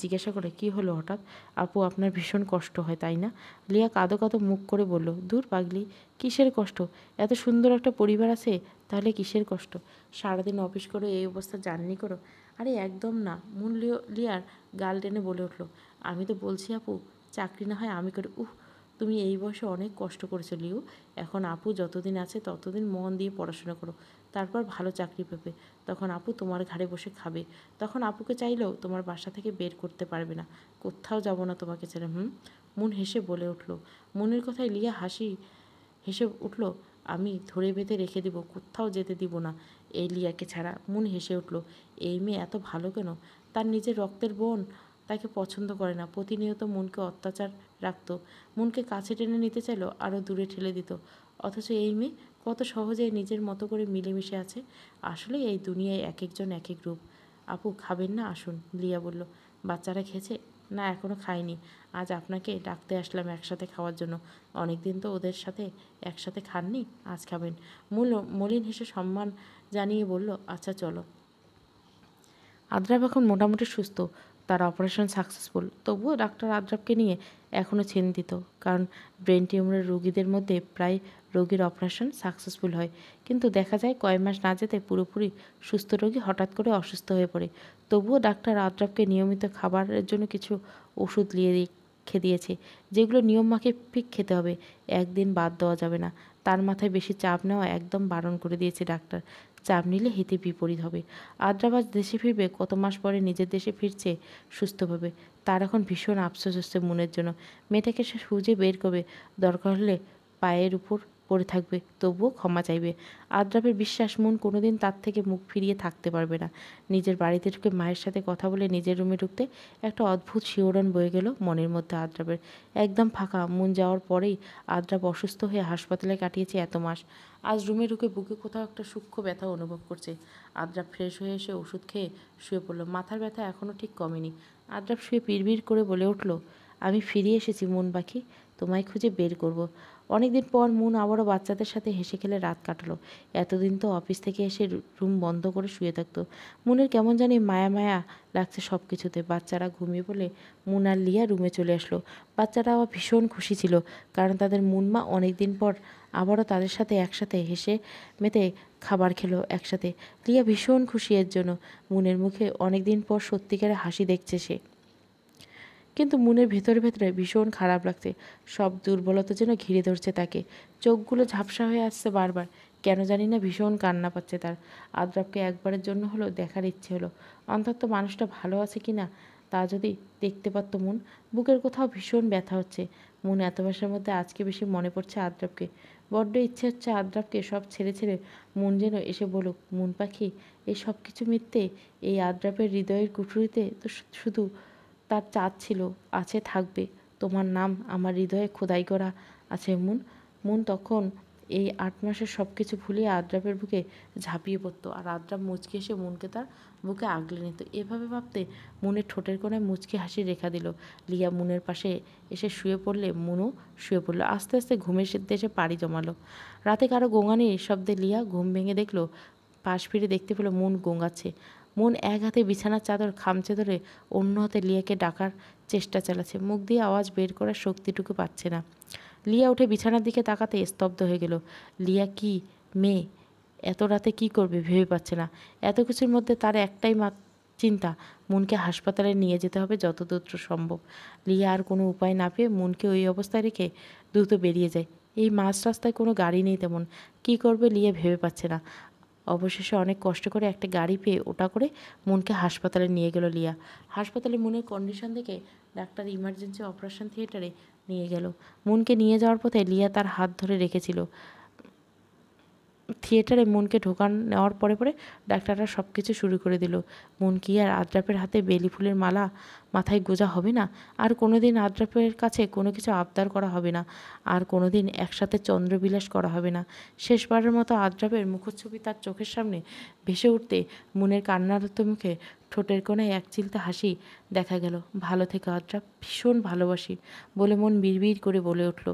জিজ্ঞাসা করে কি হলো হঠাৎ আপু আপনার ভীষণ কষ্ট হয় তাই না লিয়া কাঁদো কাঁদো মুখ করে বলল দূর পাগলি কিসের কষ্ট এত সুন্দর একটা পরিবার আছে তাহলে কিসের কষ্ট সারাদিন অফিস করে এই অবস্থা জার্নি করো আরে একদম না মুন লিয়ার গাল টেনে বলে উঠল আমি তো বলছি আপু চাকরি না হয় আমি করে উহ তুমি এই বয়সে অনেক কষ্ট করেছো লিও এখন আপু যতদিন আছে ততদিন মন দিয়ে পড়াশোনা করো তারপর ভালো চাকরি পাবে তখন আপু তোমার ঘাড়ে বসে খাবে তখন আপুকে চাইলেও তোমার বাসা থেকে বের করতে পারবে না কোথাও যাব না তোমাকে ছেড়ে হুম মন হেসে বলে উঠল মনের কথায় লিয়া হাসি হেসে উঠল আমি ধরে বেঁধে রেখে দিব কোথাও যেতে দিব না এই লিয়াকে ছাড়া মন হেসে উঠল এই মেয়ে এত ভালো কেন তার নিজের রক্তের বোন তাকে পছন্দ করে না প্রতিনিয়ত মনকে অত্যাচার রাখত মনকে কাছে টেনে নিতে চাইলেও আরও দূরে ঠেলে দিত অথচ এই মেয়ে কত সহজে নিজের মতো করে মিলেমিশে আছে আসলে এই দুনিয়ায় এক একজন এক এক রূপ আপু খাবেন না আসুন লিয়া বলল বাচ্চারা খেয়েছে না এখনও খায়নি আজ আপনাকে ডাকতে আসলাম একসাথে খাওয়ার জন্য অনেক দিন তো ওদের সাথে একসাথে খাননি আজ খাবেন মূল মলিন হেসে সম্মান জানিয়ে বলল আচ্ছা চলো আদ্রাব এখন মোটামুটি সুস্থ তার অপারেশন সাকসেসফুল তবুও ডাক্তার আদ্রাবকে নিয়ে এখনও চিন্তিত কারণ ব্রেন টিউমারের রোগীদের মধ্যে প্রায় রোগীর অপারেশন সাকসেসফুল হয় কিন্তু দেখা যায় কয় মাস না যেতে পুরোপুরি সুস্থ রোগী হঠাৎ করে অসুস্থ হয়ে পড়ে তবুও ডাক্তার আদ্রাবকে নিয়মিত খাবারের জন্য কিছু ওষুধ নিয়ে খেয়ে দিয়েছে যেগুলো নিয়ম মাফিক খেতে হবে একদিন বাদ দেওয়া যাবে না তার মাথায় বেশি চাপ নেওয়া একদম বারণ করে দিয়েছে ডাক্তার চাপ নিলে হিতে বিপরীত হবে আদ্রাবাজ দেশে ফিরবে কত মাস পরে নিজের দেশে ফিরছে সুস্থভাবে তার এখন ভীষণ আফসোস হচ্ছে মনের জন্য মেয়েটাকে সে সুজে বের করবে দরকার হলে পায়ের উপর পড়ে থাকবে তবুও ক্ষমা চাইবে আদ্রাপের বিশ্বাস মন কোনোদিন তার থেকে মুখ ফিরিয়ে থাকতে পারবে না নিজের বাড়িতে ঢুকে মায়ের সাথে কথা বলে নিজের রুমে ঢুকতে একটা অদ্ভুত শিওরণ বয়ে গেল মনের মধ্যে আদ্রাপের একদম ফাঁকা মন যাওয়ার পরেই আদ্রাপ অসুস্থ হয়ে হাসপাতালে কাটিয়েছে এত মাস আজ রুমে ঢুকে বুকে কোথাও একটা সূক্ষ্ম ব্যথা অনুভব করছে আদ্রাপ ফ্রেশ হয়ে এসে ওষুধ খেয়ে শুয়ে পড়লো মাথার ব্যথা এখনও ঠিক কমেনি আদ্রাপ শুয়ে পিড়বিড় করে বলে উঠল আমি ফিরে এসেছি মন পাখি তোমায় খুঁজে বের করব অনেকদিন পর মুন আবারও বাচ্চাদের সাথে হেসে খেলে রাত কাটালো এতদিন তো অফিস থেকে এসে রুম বন্ধ করে শুয়ে থাকতো মুনের কেমন জানি মায়া মায়া লাগছে সব কিছুতে বাচ্চারা ঘুমিয়ে বলে মুন আর লিয়া রুমে চলে আসলো বাচ্চারা আবার ভীষণ খুশি ছিল কারণ তাদের মুনমা অনেকদিন পর আবারও তাদের সাথে একসাথে হেসে মেতে খাবার খেলো একসাথে লিয়া ভীষণ খুশি এর জন্য মুনের মুখে অনেকদিন পর সত্যিকারে হাসি দেখছে সে কিন্তু মনের ভেতরে ভেতরে ভীষণ খারাপ লাগছে সব দুর্বলতা যেন ঘিরে ধরছে তাকে চোখগুলো ঝাপসা হয়ে আসছে বারবার কেন জানি না ভীষণ কান্না পাচ্ছে তার আদ্রাবকে একবারের জন্য হলো দেখার ইচ্ছে হলো অন্তত মানুষটা ভালো আছে কি না তা যদি দেখতে পারত মন বুকের কোথাও ভীষণ ব্যথা হচ্ছে মন এত ভাষার মধ্যে আজকে বেশি মনে পড়ছে আদ্রাবকে বড্ড ইচ্ছে হচ্ছে আদ্রাবকে সব ছেড়ে ছেড়ে মন যেন এসে বলুক মন পাখি এই সব কিছু মিথ্যে এই আদ্রাবের হৃদয়ের কুঠুরিতে তো শুধু তার চাঁদ ছিল আছে থাকবে তোমার নাম আমার হৃদয়ে খোদাই করা আছে মুন মুন তখন এই আট মাসের সব কিছু ভুলিয়ে আদ্রাবের বুকে ঝাঁপিয়ে পড়তো আর আদ্রাব মুচকে এসে মুনকে তার বুকে আগলে নিত এভাবে ভাবতে মুনের ঠোঁটের কোণে মুচকে হাসি রেখা দিল লিয়া মুনের পাশে এসে শুয়ে পড়লে মুনও শুয়ে পড়লো আস্তে আস্তে ঘুমের সিদ্ধে এসে পাড়ি জমালো রাতে কারো গোঙানির শব্দে লিয়া ঘুম ভেঙে দেখলো পাশ ফিরে দেখতে পেলো মুন গোঙাচ্ছে মন এক হাতে বিছানার চাদর খামচে ধরে অন্য হাতে লিয়াকে ডাকার চেষ্টা চালাচ্ছে মুখ দিয়ে আওয়াজ বের করার শক্তিটুকু পাচ্ছে না লিয়া উঠে বিছানার দিকে তাকাতে স্তব্ধ হয়ে গেল লিয়া কি মেয়ে এত রাতে কি করবে ভেবে পাচ্ছে না এত কিছুর মধ্যে তার একটাই মা চিন্তা মুনকে হাসপাতালে নিয়ে যেতে হবে যত দ্রুত সম্ভব লিয়া আর কোনো উপায় না পেয়ে মুনকে ওই অবস্থায় রেখে দ্রুত বেরিয়ে যায় এই মাঝ রাস্তায় কোনো গাড়ি নেই তেমন কি করবে লিয়া ভেবে পাচ্ছে না অবশেষে অনেক কষ্ট করে একটা গাড়ি পেয়ে ওটা করে মুনকে হাসপাতালে নিয়ে গেল লিয়া হাসপাতালে মুনের কন্ডিশন দেখে ডাক্তার ইমার্জেন্সি অপারেশন থিয়েটারে নিয়ে গেল মুনকে নিয়ে যাওয়ার পথে লিয়া তার হাত ধরে রেখেছিল থিয়েটারে মুনকে ঢোকান নেওয়ার পরে পরে ডাক্তাররা সব কিছু শুরু করে দিল মুন কি আর আদ্রাপের হাতে বেলি ফুলের মালা মাথায় গোজা হবে না আর কোনো দিন আদ্রাপের কাছে কোনো কিছু আবদার করা হবে না আর কোনো দিন একসাথে চন্দ্রবিলাস করা হবে না শেষবারের মতো আদ্রাপের মুখচ্ছবি তার চোখের সামনে ভেসে উঠতে মুনের কান্নারত্ব মুখে ঠোঁটের কোণায় এক চিলতে হাসি দেখা গেল ভালো থেকে আদ্রাপ ভীষণ ভালোবাসি বলে মন বিড়বিড় করে বলে উঠল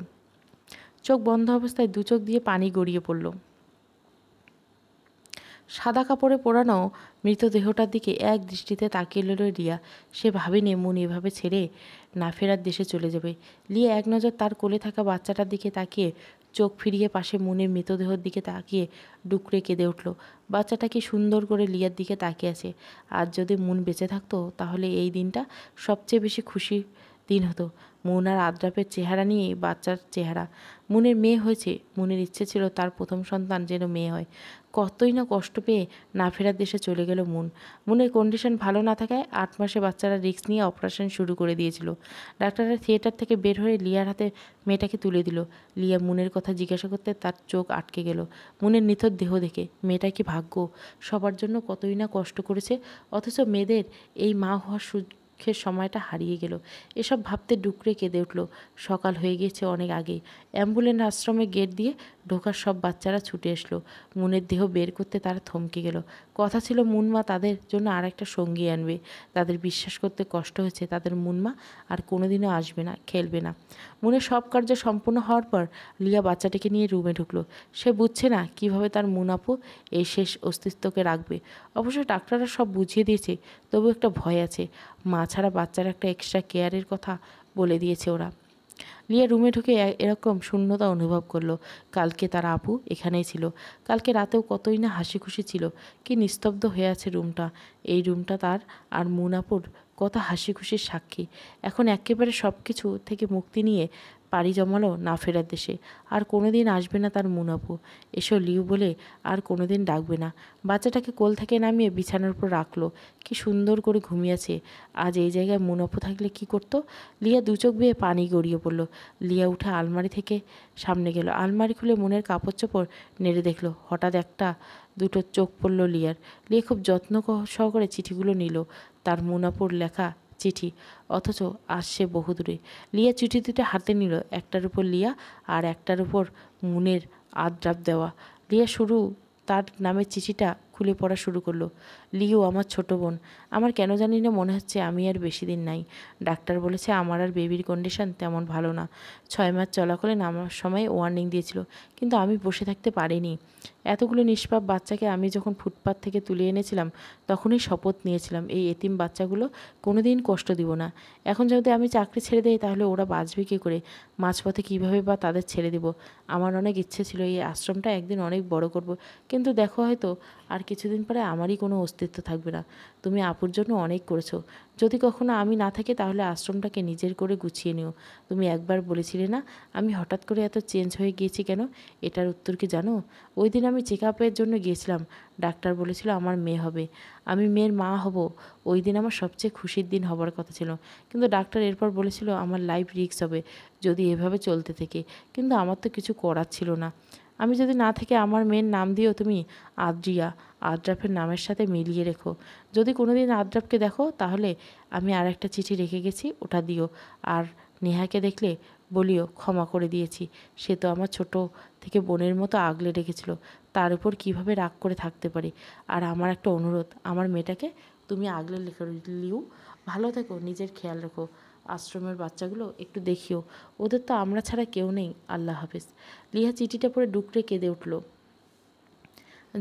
চোখ বন্ধ অবস্থায় দু চোখ দিয়ে পানি গড়িয়ে পড়ল সাদা কাপড়ে পোড়ানো মৃতদেহটার দিকে এক দৃষ্টিতে তাকিয়ে রইল রিয়া সে ভাবিনি মুন এভাবে ছেড়ে না ফেরার দেশে চলে যাবে লিয়া এক নজর তার কোলে থাকা বাচ্চাটার দিকে তাকিয়ে চোখ ফিরিয়ে পাশে মুনের মৃতদেহর দিকে তাকিয়ে ডুকরে কেঁদে উঠল বাচ্চাটাকে সুন্দর করে লিয়ার দিকে তাকিয়ে আছে আর যদি মুন বেঁচে থাকতো তাহলে এই দিনটা সবচেয়ে বেশি খুশি দিন হতো মুন আর আদ্রাপের চেহারা নিয়ে বাচ্চার চেহারা মনের মেয়ে হয়েছে মনের ইচ্ছে ছিল তার প্রথম সন্তান যেন মেয়ে হয় কতই না কষ্ট পেয়ে না ফেরার দেশে চলে গেল মন মনের কন্ডিশন ভালো না থাকায় আট মাসে বাচ্চারা রিস্ক নিয়ে অপারেশন শুরু করে দিয়েছিল ডাক্তাররা থিয়েটার থেকে বের হয়ে লিয়ার হাতে মেয়েটাকে তুলে দিল লিয়া মনের কথা জিজ্ঞাসা করতে তার চোখ আটকে গেল মনের নিথর দেহ দেখে মেয়েটা কি ভাগ্য সবার জন্য কতই না কষ্ট করেছে অথচ মেয়েদের এই মা হওয়ার দুঃখের সময়টা হারিয়ে গেল এসব ভাবতে ডুকরে কেঁদে উঠল সকাল হয়ে গেছে অনেক আগে অ্যাম্বুলেন্স আশ্রমে গেট দিয়ে ঢোকার সব বাচ্চারা ছুটে এসলো মুনের দেহ বের করতে তারা থমকে গেল কথা ছিল মুনমা তাদের জন্য আর একটা সঙ্গী আনবে তাদের বিশ্বাস করতে কষ্ট হয়েছে তাদের মুনমা আর কোনোদিনও আসবে না খেলবে না মুনের সব কার্য সম্পূর্ণ হওয়ার পর লিয়া বাচ্চাটিকে নিয়ে রুমে ঢুকলো সে বুঝছে না কিভাবে তার মুনাপু এই শেষ অস্তিত্বকে রাখবে অবশ্য ডাক্তাররা সব বুঝিয়ে দিয়েছে তবু একটা ভয় আছে মা ছাড়া বাচ্চার একটা এক্সট্রা কেয়ারের কথা বলে দিয়েছে ওরা রিয়া রুমে ঢুকে এরকম শূন্যতা অনুভব করলো কালকে তার আপু এখানেই ছিল কালকে রাতেও কতই না হাসি খুশি ছিল কি নিস্তব্ধ হয়ে আছে রুমটা এই রুমটা তার আর মুনাপুর কত হাসি খুশির সাক্ষী এখন একেবারে সব কিছু থেকে মুক্তি নিয়ে পাড়ি জমালো না ফেরার দেশে আর কোনো দিন আসবে না তার মুনাপু এসো লিউ বলে আর কোনো দিন ডাকবে না বাচ্চাটাকে কোল থেকে নামিয়ে বিছানার উপর রাখলো কি সুন্দর করে ঘুমিয়েছে আজ এই জায়গায় মুনাপু থাকলে কি করতো লিয়া দু চোখ বেয়ে পানি গড়িয়ে পড়লো লিয়া উঠে আলমারি থেকে সামনে গেল আলমারি খুলে মনের কাপড় চোপড় নেড়ে দেখলো হঠাৎ একটা দুটো চোখ পড়ল লিয়ার লিয়া খুব যত্ন সহকারে চিঠিগুলো নিল তার মুনাপুর লেখা চিঠি অথচ আসছে বহুদূরে লিয়া চিঠি দুটো হাতে নিল একটার উপর লিয়া আর একটার উপর মুনের আদ্রাপ দেওয়া লিয়া শুরু তার নামের চিঠিটা খুলে পড়া শুরু করলো লিও আমার ছোট বোন আমার কেন জানি না মনে হচ্ছে আমি আর বেশি দিন নাই ডাক্তার বলেছে আমার আর বেবির কন্ডিশন তেমন ভালো না ছয় মাস চলাকালীন আমার সময় ওয়ার্নিং দিয়েছিল কিন্তু আমি বসে থাকতে পারিনি এতগুলো নিষ্পাপ বাচ্চাকে আমি যখন ফুটপাত থেকে তুলে এনেছিলাম তখনই শপথ নিয়েছিলাম এই এতিম বাচ্চাগুলো কোনো দিন কষ্ট দিব না এখন যদি আমি চাকরি ছেড়ে দেই তাহলে ওরা বাঁচবে কী করে মাঝপথে কীভাবে বা তাদের ছেড়ে দেবো আমার অনেক ইচ্ছে ছিল এই আশ্রমটা একদিন অনেক বড় করব কিন্তু দেখো হয়তো আর কিছুদিন পরে আমারই কোনো অস্তিত্ব অস্তিত্ব থাকবে না তুমি আপুর জন্য অনেক করেছো যদি কখনো আমি না থাকি তাহলে আশ্রমটাকে নিজের করে গুছিয়ে নিও তুমি একবার বলেছিলে না আমি হঠাৎ করে এত চেঞ্জ হয়ে গিয়েছি কেন এটার উত্তর কি জানো ওই দিন আমি চেক আপের জন্য গিয়েছিলাম ডাক্তার বলেছিল আমার মেয়ে হবে আমি মেয়ের মা হব ওই দিন আমার সবচেয়ে খুশির দিন হবার কথা ছিল কিন্তু ডাক্তার এরপর বলেছিল আমার লাইফ রিক্স হবে যদি এভাবে চলতে থেকে কিন্তু আমার তো কিছু করার ছিল না আমি যদি না থেকে আমার মেয়ের নাম দিও তুমি আদ্রিয়া আদ্রাফের নামের সাথে মিলিয়ে রেখো যদি কোনো দিন আদ্রাফকে দেখো তাহলে আমি আর একটা চিঠি রেখে গেছি ওটা দিও আর নেহাকে দেখলে বলিও ক্ষমা করে দিয়েছি সে তো আমার ছোট থেকে বোনের মতো আগলে রেখেছিল তার উপর কিভাবে রাগ করে থাকতে পারি আর আমার একটা অনুরোধ আমার মেয়েটাকে তুমি আগলে লিও ভালো থেকো নিজের খেয়াল রেখো আশ্রমের বাচ্চাগুলো একটু দেখিও ওদের তো আমরা ছাড়া কেউ নেই আল্লাহ হাফিজ লিহা চিঠিটা পরে ডুকরে কেঁদে উঠলো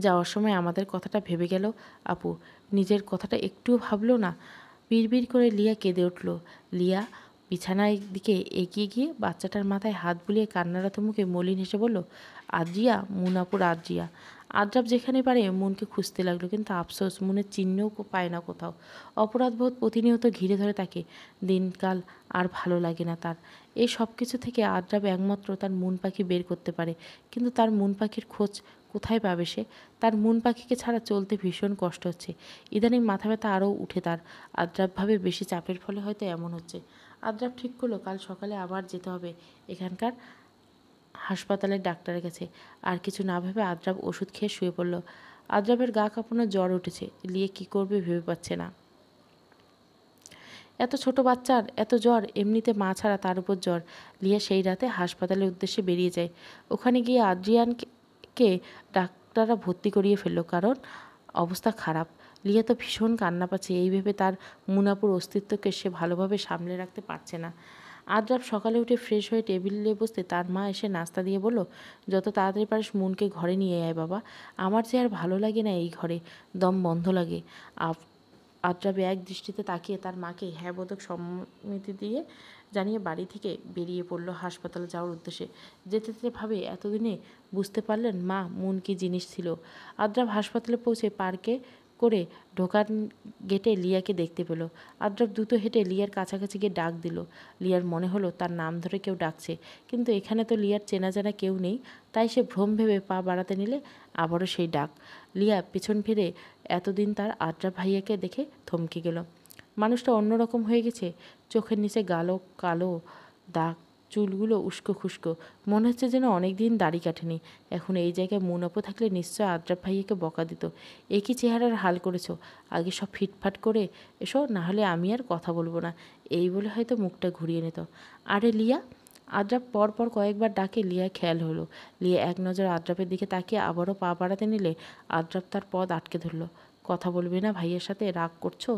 যাওয়ার সময় আমাদের কথাটা ভেবে গেল আপু নিজের কথাটা একটুও ভাবলো না বিড়বিড় করে লিয়া কেঁদে উঠল লিয়া বিছানার দিকে এগিয়ে গিয়ে বাচ্চাটার মাথায় হাত বুলিয়ে কান্নারত মুখে মলিন হেসে বলল আদ্রিয়া মুনাপুর আদ্রিয়া আদ্রাব যেখানে পারে মনকে খুঁজতে লাগলো কিন্তু আফসোস মনের চিহ্নও পায় না কোথাও অপরাধবোধ প্রতিনিয়ত ঘিরে ধরে তাকে দিনকাল আর ভালো লাগে না তার এই সব কিছু থেকে আদ্রাব একমাত্র তার মন পাখি বের করতে পারে কিন্তু তার মন পাখির খোঁজ কোথায় পাবে সে তার মন পাখিকে ছাড়া চলতে ভীষণ কষ্ট হচ্ছে ইদানিং মাথা ব্যথা আরও উঠে তার আদ্রাপভাবে বেশি চাপের ফলে হয়তো এমন হচ্ছে আদ্রাপ ঠিক করলো কাল সকালে আবার যেতে হবে এখানকার হাসপাতালের ডাক্তারের কাছে আর কিছু না ভেবে আদ্রাপ ওষুধ খেয়ে শুয়ে পড়ল আদ্রাপের গা কাঁপানো জ্বর উঠেছে লিয়ে কি করবে ভেবে পাচ্ছে না এত ছোট বাচ্চার এত জ্বর এমনিতে মা ছাড়া তার উপর জ্বর লিয়া সেই রাতে হাসপাতালের উদ্দেশ্যে বেরিয়ে যায় ওখানে গিয়ে আদ্রিয়ানকে লিয়াকে ডাক্তাররা ভর্তি করিয়ে ফেলল কারণ অবস্থা খারাপ লিয়া তো ভীষণ কান্না পাচ্ছে এইভাবে তার মুনাপুর অস্তিত্বকে সে ভালোভাবে সামলে রাখতে পারছে না আজ রাত সকালে উঠে ফ্রেশ হয়ে টেবিলে বসতে তার মা এসে নাস্তা দিয়ে বলল যত তাড়াতাড়ি পারিস মুনকে ঘরে নিয়ে আয় বাবা আমার যে আর ভালো লাগে না এই ঘরে দম বন্ধ লাগে আদ্রাবে এক দৃষ্টিতে তাকিয়ে তার মাকে হ্যাঁ বোধক সম্মতি দিয়ে জানিয়ে বাড়ি থেকে বেরিয়ে পড়ল হাসপাতাল যাওয়ার উদ্দেশ্যে যেতে যেতে ভাবে এতদিনে বুঝতে পারলেন মা মন কি জিনিস ছিল আদ্রাব হাসপাতালে পৌঁছে পার্কে করে ঢোকার গেটে লিয়াকে দেখতে পেল আদ্রব দ্রুত হেঁটে লিয়ার কাছাকাছি গিয়ে ডাক দিল লিয়ার মনে হলো তার নাম ধরে কেউ ডাকছে কিন্তু এখানে তো লিয়ার চেনা জানা কেউ নেই তাই সে ভ্রম ভেবে পা বাড়াতে নিলে আবারও সেই ডাক লিয়া পিছন ফিরে এতদিন তার আদ্রা ভাইয়াকে দেখে থমকে গেল মানুষটা অন্যরকম হয়ে গেছে চোখের নিচে গালো কালো দাগ চুলগুলো উস্কো খুস্কো মনে হচ্ছে যেন অনেক দিন দাড়ি কাটেনি এখন এই জায়গায় মুনাপো থাকলে নিশ্চয় আদ্রাপ ভাইয়াকে বকা দিত একই চেহারার হাল করেছ আগে সব ফিটফাট করে এসো না হলে আমি আর কথা বলবো না এই বলে হয়তো মুখটা ঘুরিয়ে নিত আরে লিয়া আদ্রাপ পরপর কয়েকবার ডাকে লিয়া খেয়াল হলো লিয়া এক নজর আদ্রাপের দিকে তাকিয়ে আবারও পা বাড়াতে নিলে আদ্রাপ তার পদ আটকে ধরল কথা বলবে না ভাইয়ের সাথে রাগ করছো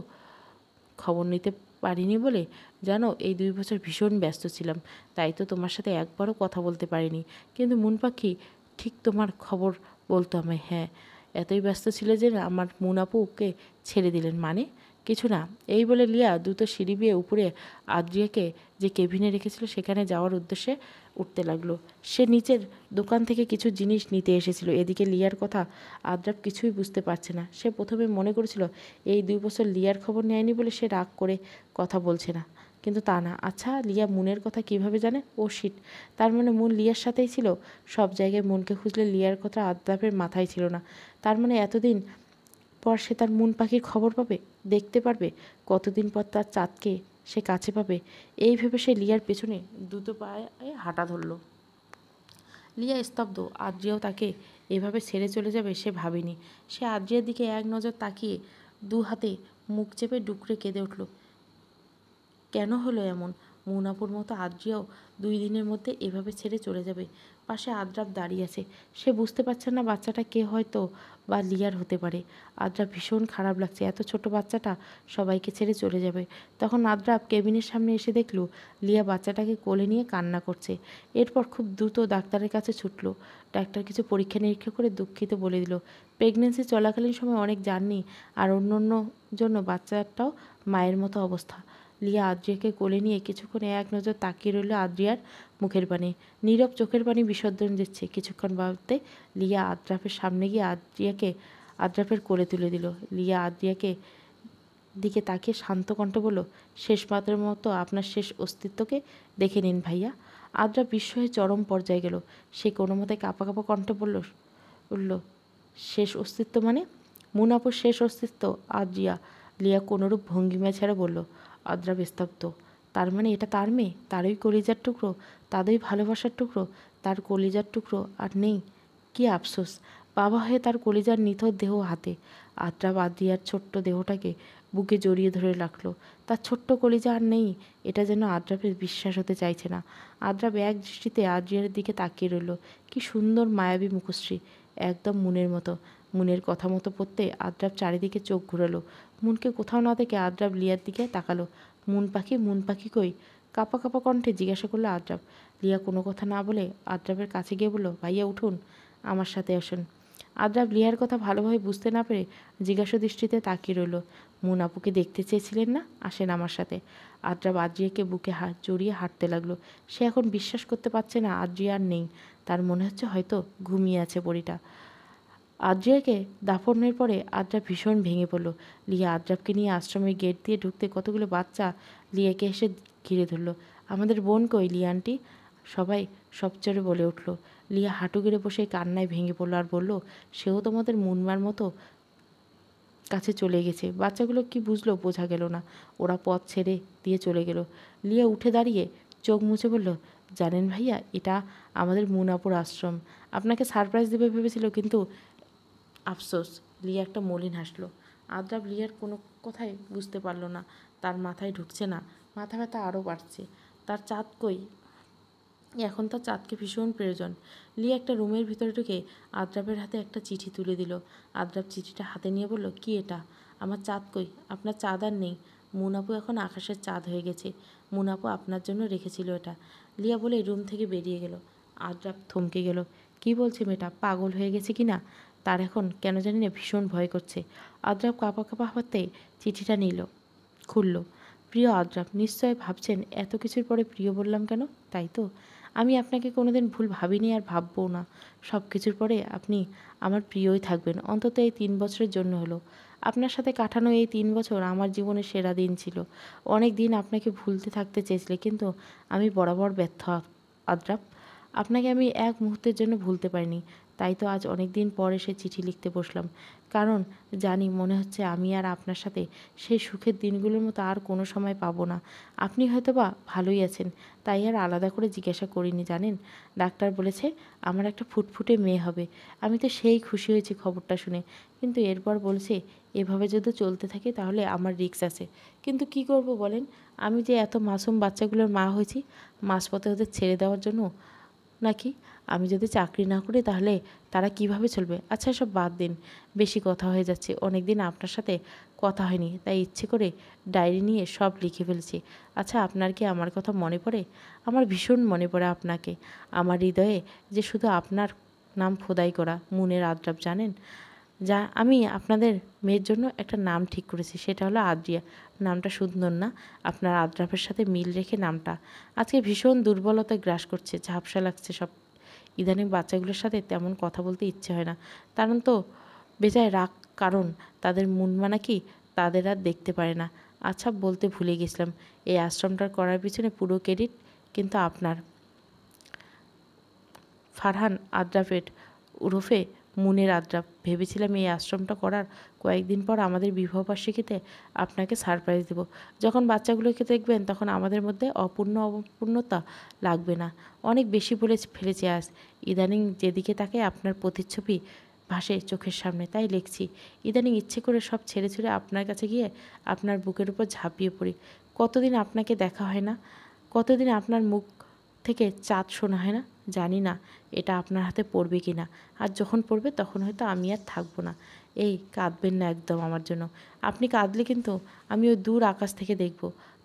খবর নিতে পারিনি বলে জানো এই দুই বছর ভীষণ ব্যস্ত ছিলাম তাই তো তোমার সাথে একবারও কথা বলতে পারিনি কিন্তু মুন পাখি ঠিক তোমার খবর বলতো আমি হ্যাঁ এতই ব্যস্ত ছিল যে আমার মুনাপুকে ছেড়ে দিলেন মানে কিছু না এই বলে লিয়া দ্রুত সিঁড়ি বেয়ে উপরে আদ্রিয়াকে যে কেবিনে রেখেছিল সেখানে যাওয়ার উদ্দেশ্যে উঠতে লাগলো সে নিচের দোকান থেকে কিছু জিনিস নিতে এসেছিল এদিকে লিয়ার কথা আদ্রাব কিছুই বুঝতে পারছে না সে প্রথমে মনে করেছিল এই দুই বছর লিয়ার খবর নেয়নি বলে সে রাগ করে কথা বলছে না কিন্তু তা না আচ্ছা লিয়া মুনের কথা কিভাবে জানে ও শিট তার মানে মুন লিয়ার সাথেই ছিল সব জায়গায় মুনকে খুঁজলে লিয়ার কথা আদ্রাপের মাথায় ছিল না তার মানে এতদিন পর সে তার মুন পাখির খবর পাবে দেখতে পারবে কতদিন পর তার চাঁদকে সে কাছে পাবে এই ভেবে সে লিয়ার পেছনে দুটো পায়ে হাঁটা ধরল লিয়া স্তব্ধ আদ্রিয়াও তাকে এভাবে ছেড়ে চলে যাবে সে ভাবেনি সে আদ্রিয়ার দিকে এক নজর তাকিয়ে দু হাতে মুখ চেপে ডুকরে কেঁদে উঠল কেন হলো এমন মুনাপুর মতো আদ্রিয়াও দুই দিনের মধ্যে এভাবে ছেড়ে চলে যাবে পাশে আদ্রাব দাঁড়িয়ে আছে সে বুঝতে পারছে না বাচ্চাটা কে হয়তো বা লিয়ার হতে পারে আদ্রাব ভীষণ খারাপ লাগছে এত ছোট বাচ্চাটা সবাইকে ছেড়ে চলে যাবে তখন আদ্রাব কেবিনের সামনে এসে দেখল লিয়া বাচ্চাটাকে কোলে নিয়ে কান্না করছে এরপর খুব দ্রুত ডাক্তারের কাছে ছুটলো ডাক্তার কিছু পরীক্ষা নিরীক্ষা করে দুঃখিত বলে দিল প্রেগনেন্সি চলাকালীন সময় অনেক জার্নি আর অন্য অন্য জন্য বাচ্চাটাও মায়ের মতো অবস্থা লিয়া আদ্রিয়াকে কোলে নিয়ে কিছুক্ষণ এক নজর তাকিয়ে রইল আদ্রিয়ার মুখের পানে নীরব চোখের পানি বিসর্জন দিচ্ছে কিছুক্ষণ বাড়তে লিয়া আদ্রাফের সামনে গিয়ে আদ্রিয়াকে আদ্রাফের কোলে তুলে দিল লিয়া আদ্রিয়াকে দিকে তাকিয়ে শান্ত কণ্ঠ বলল শেষমাত্রের মতো আপনার শেষ অস্তিত্বকে দেখে নিন ভাইয়া আদ্রা বিস্ময়ে চরম পর্যায়ে গেল সে কোনো মতে কাঁপা কাঁপা কণ্ঠ বলল উঠল শেষ অস্তিত্ব মানে মুনাপুর শেষ অস্তিত্ব আদ্রিয়া লিয়া কোনোরূপ ভঙ্গিমা ছাড়া বলল আদ্রা বিস্তব্ধ তার মানে এটা তার মেয়ে তারই কলিজার টুকরো তাদেরই ভালোবাসার টুকরো তার কলিজার টুকরো আর নেই কি আফসোস বাবা হয়ে তার কলিজার নিথর দেহ হাতে আদ্রা আদ্রিয়ার ছোট্ট দেহটাকে বুকে জড়িয়ে ধরে রাখলো তার ছোট্ট কলিজা আর নেই এটা যেন আদ্রাপের বিশ্বাস হতে চাইছে না আদ্রা এক দৃষ্টিতে আদ্রিয়ার দিকে তাকিয়ে রইল কি সুন্দর মায়াবী মুখশ্রী একদম মুনের মতো মুনের কথা মতো পড়তে আদ্রাপ চারিদিকে চোখ ঘুরালো মুনকে কোথাও না দেখে আদ্রাব লিয়ার দিকে তাকালো মুন পাখি মুন পাখি কই কাপা কাপা কণ্ঠে জিজ্ঞাসা করলো আদ্রাব লিয়া কোনো কথা না বলে আদ্রাবের কাছে গিয়ে বলল ভাইয়া উঠুন আমার সাথে আসুন আদ্রাব লিয়ার কথা ভালোভাবে বুঝতে না পেরে জিজ্ঞাসা দৃষ্টিতে তাকিয়ে রইল মুন আপুকে দেখতে চেয়েছিলেন না আসেন আমার সাথে আদ্রাব আদ্রিয়াকে বুকে হাত জড়িয়ে হাঁটতে লাগলো সে এখন বিশ্বাস করতে পারছে না আদ্রিয়া আর নেই তার মনে হচ্ছে হয়তো ঘুমিয়ে আছে বড়িটা আদ্রিয়াকে দাফনের পরে আদ্রা ভীষণ ভেঙে পড়ল লিয়া আদ্রাবকে নিয়ে আশ্রমের গেট দিয়ে ঢুকতে কতগুলো বাচ্চা লিয়াকে এসে ঘিরে ধরল আমাদের বোন কই লিয়ানটি সবাই সবচরে বলে উঠল লিয়া হাঁটু গেড়ে বসে কান্নায় ভেঙে পড়ল আর বলল সেও তোমাদের মুনমার মতো কাছে চলে গেছে বাচ্চাগুলো কি বুঝলো বোঝা গেল না ওরা পথ ছেড়ে দিয়ে চলে গেল লিয়া উঠে দাঁড়িয়ে চোখ মুছে বলল জানেন ভাইয়া এটা আমাদের মুনাপুর আশ্রম আপনাকে সারপ্রাইজ দেবে ভেবেছিল কিন্তু আফসোস লিয়া একটা মলিন হাসলো আদ্রাব লিয়ার কোনো কথাই বুঝতে পারলো না তার মাথায় ঢুকছে না মাথা ব্যথা আরও বাড়ছে তার চাঁদ কই এখন তার চাঁদকে ভীষণ প্রয়োজন লিয়া একটা রুমের ভিতরে ঢুকে আদ্রাবের হাতে একটা চিঠি তুলে দিল আদ্রাব চিঠিটা হাতে নিয়ে বলল কি এটা আমার চাঁদ কই আপনার চাঁদ আর নেই মুনাপু এখন আকাশের চাঁদ হয়ে গেছে মুনাপু আপনার জন্য রেখেছিল এটা লিয়া বলে রুম থেকে বেরিয়ে গেল আদ্রাব থমকে গেল কি বলছে মেয়েটা পাগল হয়ে গেছে কি না তার এখন কেন জানি না ভীষণ ভয় করছে আদ্রাব কাঁপা কাঁপা হাতে চিঠিটা নিল খুলল প্রিয় আদ্রাব নিশ্চয় ভাবছেন এত কিছুর পরে প্রিয় বললাম কেন তাই তো আমি আপনাকে কোনোদিন ভুল ভাবিনি আর ভাববো না সব কিছুর পরে আপনি আমার প্রিয়ই থাকবেন অন্তত এই তিন বছরের জন্য হলো আপনার সাথে কাটানো এই তিন বছর আমার জীবনের সেরা দিন ছিল অনেক দিন আপনাকে ভুলতে থাকতে চেয়েছিলে কিন্তু আমি বরাবর ব্যর্থ আদ্রাপ আপনাকে আমি এক মুহূর্তের জন্য ভুলতে পারিনি তাই তো আজ অনেক দিন পর এসে চিঠি লিখতে বসলাম কারণ জানি মনে হচ্ছে আমি আর আপনার সাথে সেই সুখের দিনগুলোর মতো আর কোনো সময় পাবো না আপনি হয়তো বা ভালোই আছেন তাই আর আলাদা করে জিজ্ঞাসা করিনি জানেন ডাক্তার বলেছে আমার একটা ফুটফুটে মেয়ে হবে আমি তো সেই খুশি হয়েছি খবরটা শুনে কিন্তু এরপর বলছে এভাবে যদি চলতে থাকে তাহলে আমার রিক্স আছে কিন্তু কি করব বলেন আমি যে এত মাসুম বাচ্চাগুলোর মা হয়েছি মাঝপথে ওদের ছেড়ে দেওয়ার জন্য নাকি আমি যদি চাকরি না করি তাহলে তারা কিভাবে চলবে আচ্ছা এসব বাদ দিন বেশি কথা হয়ে যাচ্ছে অনেক দিন আপনার সাথে কথা হয়নি তাই ইচ্ছে করে ডায়েরি নিয়ে সব লিখে ফেলছি আচ্ছা আপনার কি আমার কথা মনে পড়ে আমার ভীষণ মনে পড়ে আপনাকে আমার হৃদয়ে যে শুধু আপনার নাম খোদাই করা মনের আদ্রাব জানেন যা আমি আপনাদের মেয়ের জন্য একটা নাম ঠিক করেছি সেটা হলো আদ্রিয়া নামটা সুন্দর না আপনার আদ্রাফের সাথে মিল রেখে নামটা আজকে ভীষণ দুর্বলতা গ্রাস করছে ঝাপসা লাগছে সব ইদানিং বাচ্চাগুলোর সাথে তেমন কথা বলতে ইচ্ছে হয় না কারণ তো বেজায় রাগ কারণ তাদের মানা কি তাদের আর দেখতে পারে না আচ্ছা বলতে ভুলে গেছিলাম এই আশ্রমটার করার পিছনে পুরো ক্রেডিট কিন্তু আপনার ফারহান আদ্রাফেট উরফে মনে আদ্রা ভেবেছিলাম এই আশ্রমটা করার কয়েকদিন পর আমাদের বিবাহবার্ষিকীতে আপনাকে সারপ্রাইজ দেব যখন বাচ্চাগুলোকে দেখবেন তখন আমাদের মধ্যে অপূর্ণ অপূর্ণতা লাগবে না অনেক বেশি বলে ফেলেছি আজ ইদানিং যেদিকে তাকে আপনার প্রতিচ্ছবি ভাসে চোখের সামনে তাই লিখছি ইদানিং ইচ্ছে করে সব ছেড়ে ছুড়ে আপনার কাছে গিয়ে আপনার বুকের উপর ঝাঁপিয়ে পড়ি কতদিন আপনাকে দেখা হয় না কতদিন আপনার মুখ থেকে চাঁদ শোনা হয় না জানি না এটা আপনার হাতে পড়বে কি না আর যখন পড়বে তখন হয়তো আমি আর থাকবো না এই কাঁদবেন না একদম আমার জন্য আপনি কাঁদলে কিন্তু আমি ওই দূর আকাশ থেকে দেখব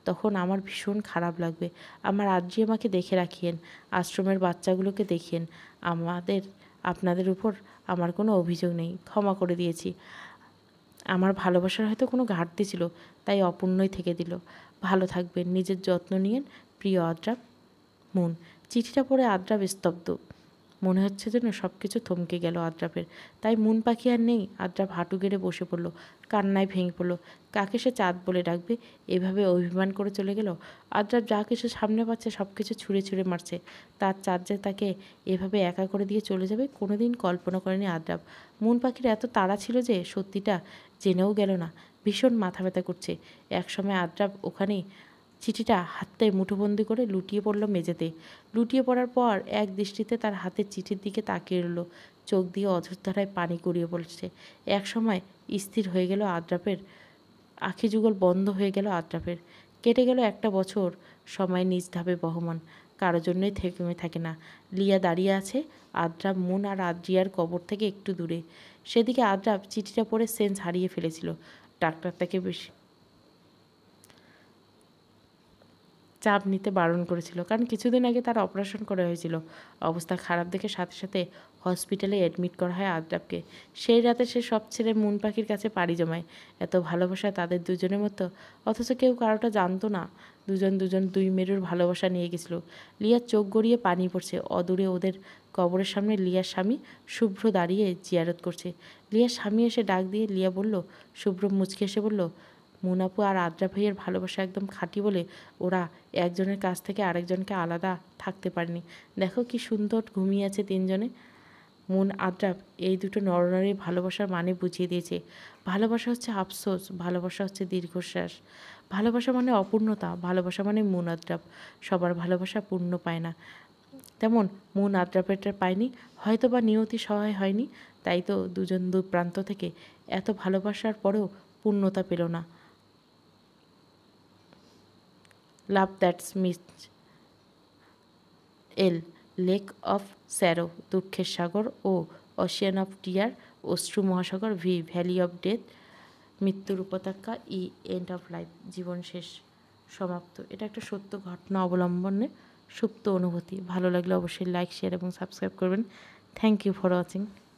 তখন আমার ভীষণ খারাপ লাগবে আমার আজ্জি আমাকে দেখে রাখিয়েন আশ্রমের বাচ্চাগুলোকে দেখিয়েন আমাদের আপনাদের উপর আমার কোনো অভিযোগ নেই ক্ষমা করে দিয়েছি আমার ভালোবাসার হয়তো কোনো ঘাটতি ছিল তাই অপূর্ণই থেকে দিল ভালো থাকবেন নিজের যত্ন নিয়েন প্রিয় অদ্রাপ মন চিঠিটা পড়ে আদ্রাব স্তব্ধ মনে হচ্ছে যেন সব কিছু থমকে গেল আদ্রাপের তাই মুন পাখি আর নেই আদ্রাপ হাঁটু গেড়ে বসে পড়ল কান্নায় ভেঙে পড়ল কাকে সে চাঁদ বলে ডাকবে এভাবে অভিমান করে চলে গেল আদ্রাপ যা কিছু সামনে পাচ্ছে সব কিছু ছুঁড়ে ছুঁড়ে মারছে তার চাঁদ যে তাকে এভাবে একা করে দিয়ে চলে যাবে কোনোদিন কল্পনা করেনি আদ্রাপ মুন পাখির এত তাড়া ছিল যে সত্যিটা জেনেও গেল না ভীষণ মাথা ব্যথা করছে একসময় আদ্রাপ ওখানেই চিঠিটা হাতটায় মুঠোবন্দি করে লুটিয়ে পড়ল মেঝেতে লুটিয়ে পড়ার পর এক দৃষ্টিতে তার হাতের চিঠির দিকে তাকিয়ে রইল চোখ দিয়ে অযোধ্যারায় পানি গড়িয়ে পড়ছে এক সময় স্থির হয়ে গেল আদ্রাপের আখি যুগল বন্ধ হয়ে গেল আদ্রাপের কেটে গেল একটা বছর সময় নিজ ধাপে বহমান কারো জন্যই থেকে থাকে না লিয়া দাঁড়িয়ে আছে আদ্রাপ মন আর আদ্রিয়ার কবর থেকে একটু দূরে সেদিকে আদ্রাপ চিঠিটা পড়ে সেন্স হারিয়ে ফেলেছিল ডাক্তার তাকে বেশি চাপ নিতে বারণ করেছিল কারণ কিছুদিন আগে তার অপারেশন করা হয়েছিল অবস্থা খারাপ দেখে সাথে সাথে হসপিটালে অ্যাডমিট করা হয় আদ্রাবকে সেই রাতে সে সব ছেলে মুন পাখির কাছে পাড়ি জমায় এত ভালোবাসা তাদের দুজনের মতো অথচ কেউ কারোটা জানতো না দুজন দুজন দুই মেরুর ভালোবাসা নিয়ে গেছিল লিয়া চোখ গড়িয়ে পানি পড়ছে অদূরে ওদের কবরের সামনে লিয়ার স্বামী শুভ্র দাঁড়িয়ে জিয়ারত করছে লিয়ার স্বামী এসে ডাক দিয়ে লিয়া বলল শুভ্র মুচকে এসে বলল মুনাপু আর আদ্রা ভাইয়ের ভালোবাসা একদম খাঁটি বলে ওরা একজনের কাছ থেকে আরেকজনকে আলাদা থাকতে পারেনি দেখো কি সুন্দর ঘুমিয়ে আছে তিনজনে মন আদ্রাব এই দুটো নরনারী ভালোবাসার মানে বুঝিয়ে দিয়েছে ভালোবাসা হচ্ছে আফসোস ভালোবাসা হচ্ছে দীর্ঘশ্বাস ভালোবাসা মানে অপূর্ণতা ভালোবাসা মানে মন আদ্রাপ সবার ভালোবাসা পূর্ণ পায় না তেমন মন আদ্রাপেটার পায়নি হয়তো বা নিয়তি সহায় হয়নি তাই তো দুজন দু প্রান্ত থেকে এত ভালোবাসার পরেও পূর্ণতা পেল না love that's miss L lake of sorrow দুঃখের সাগর ও অশিয়ান অফ টিয়ার অশ্রু মহাসাগর ভি ভ্যালি অফ ডেথ মৃত্যুর উপত্যকা ই এন্ড অফ লাইফ জীবন শেষ সমাপ্ত এটা একটা সত্য ঘটনা অবলম্বনে সুপ্ত অনুভূতি ভালো লাগলে অবশ্যই লাইক শেয়ার এবং সাবস্ক্রাইব করবেন থ্যাংক ইউ ফর ওয়াচিং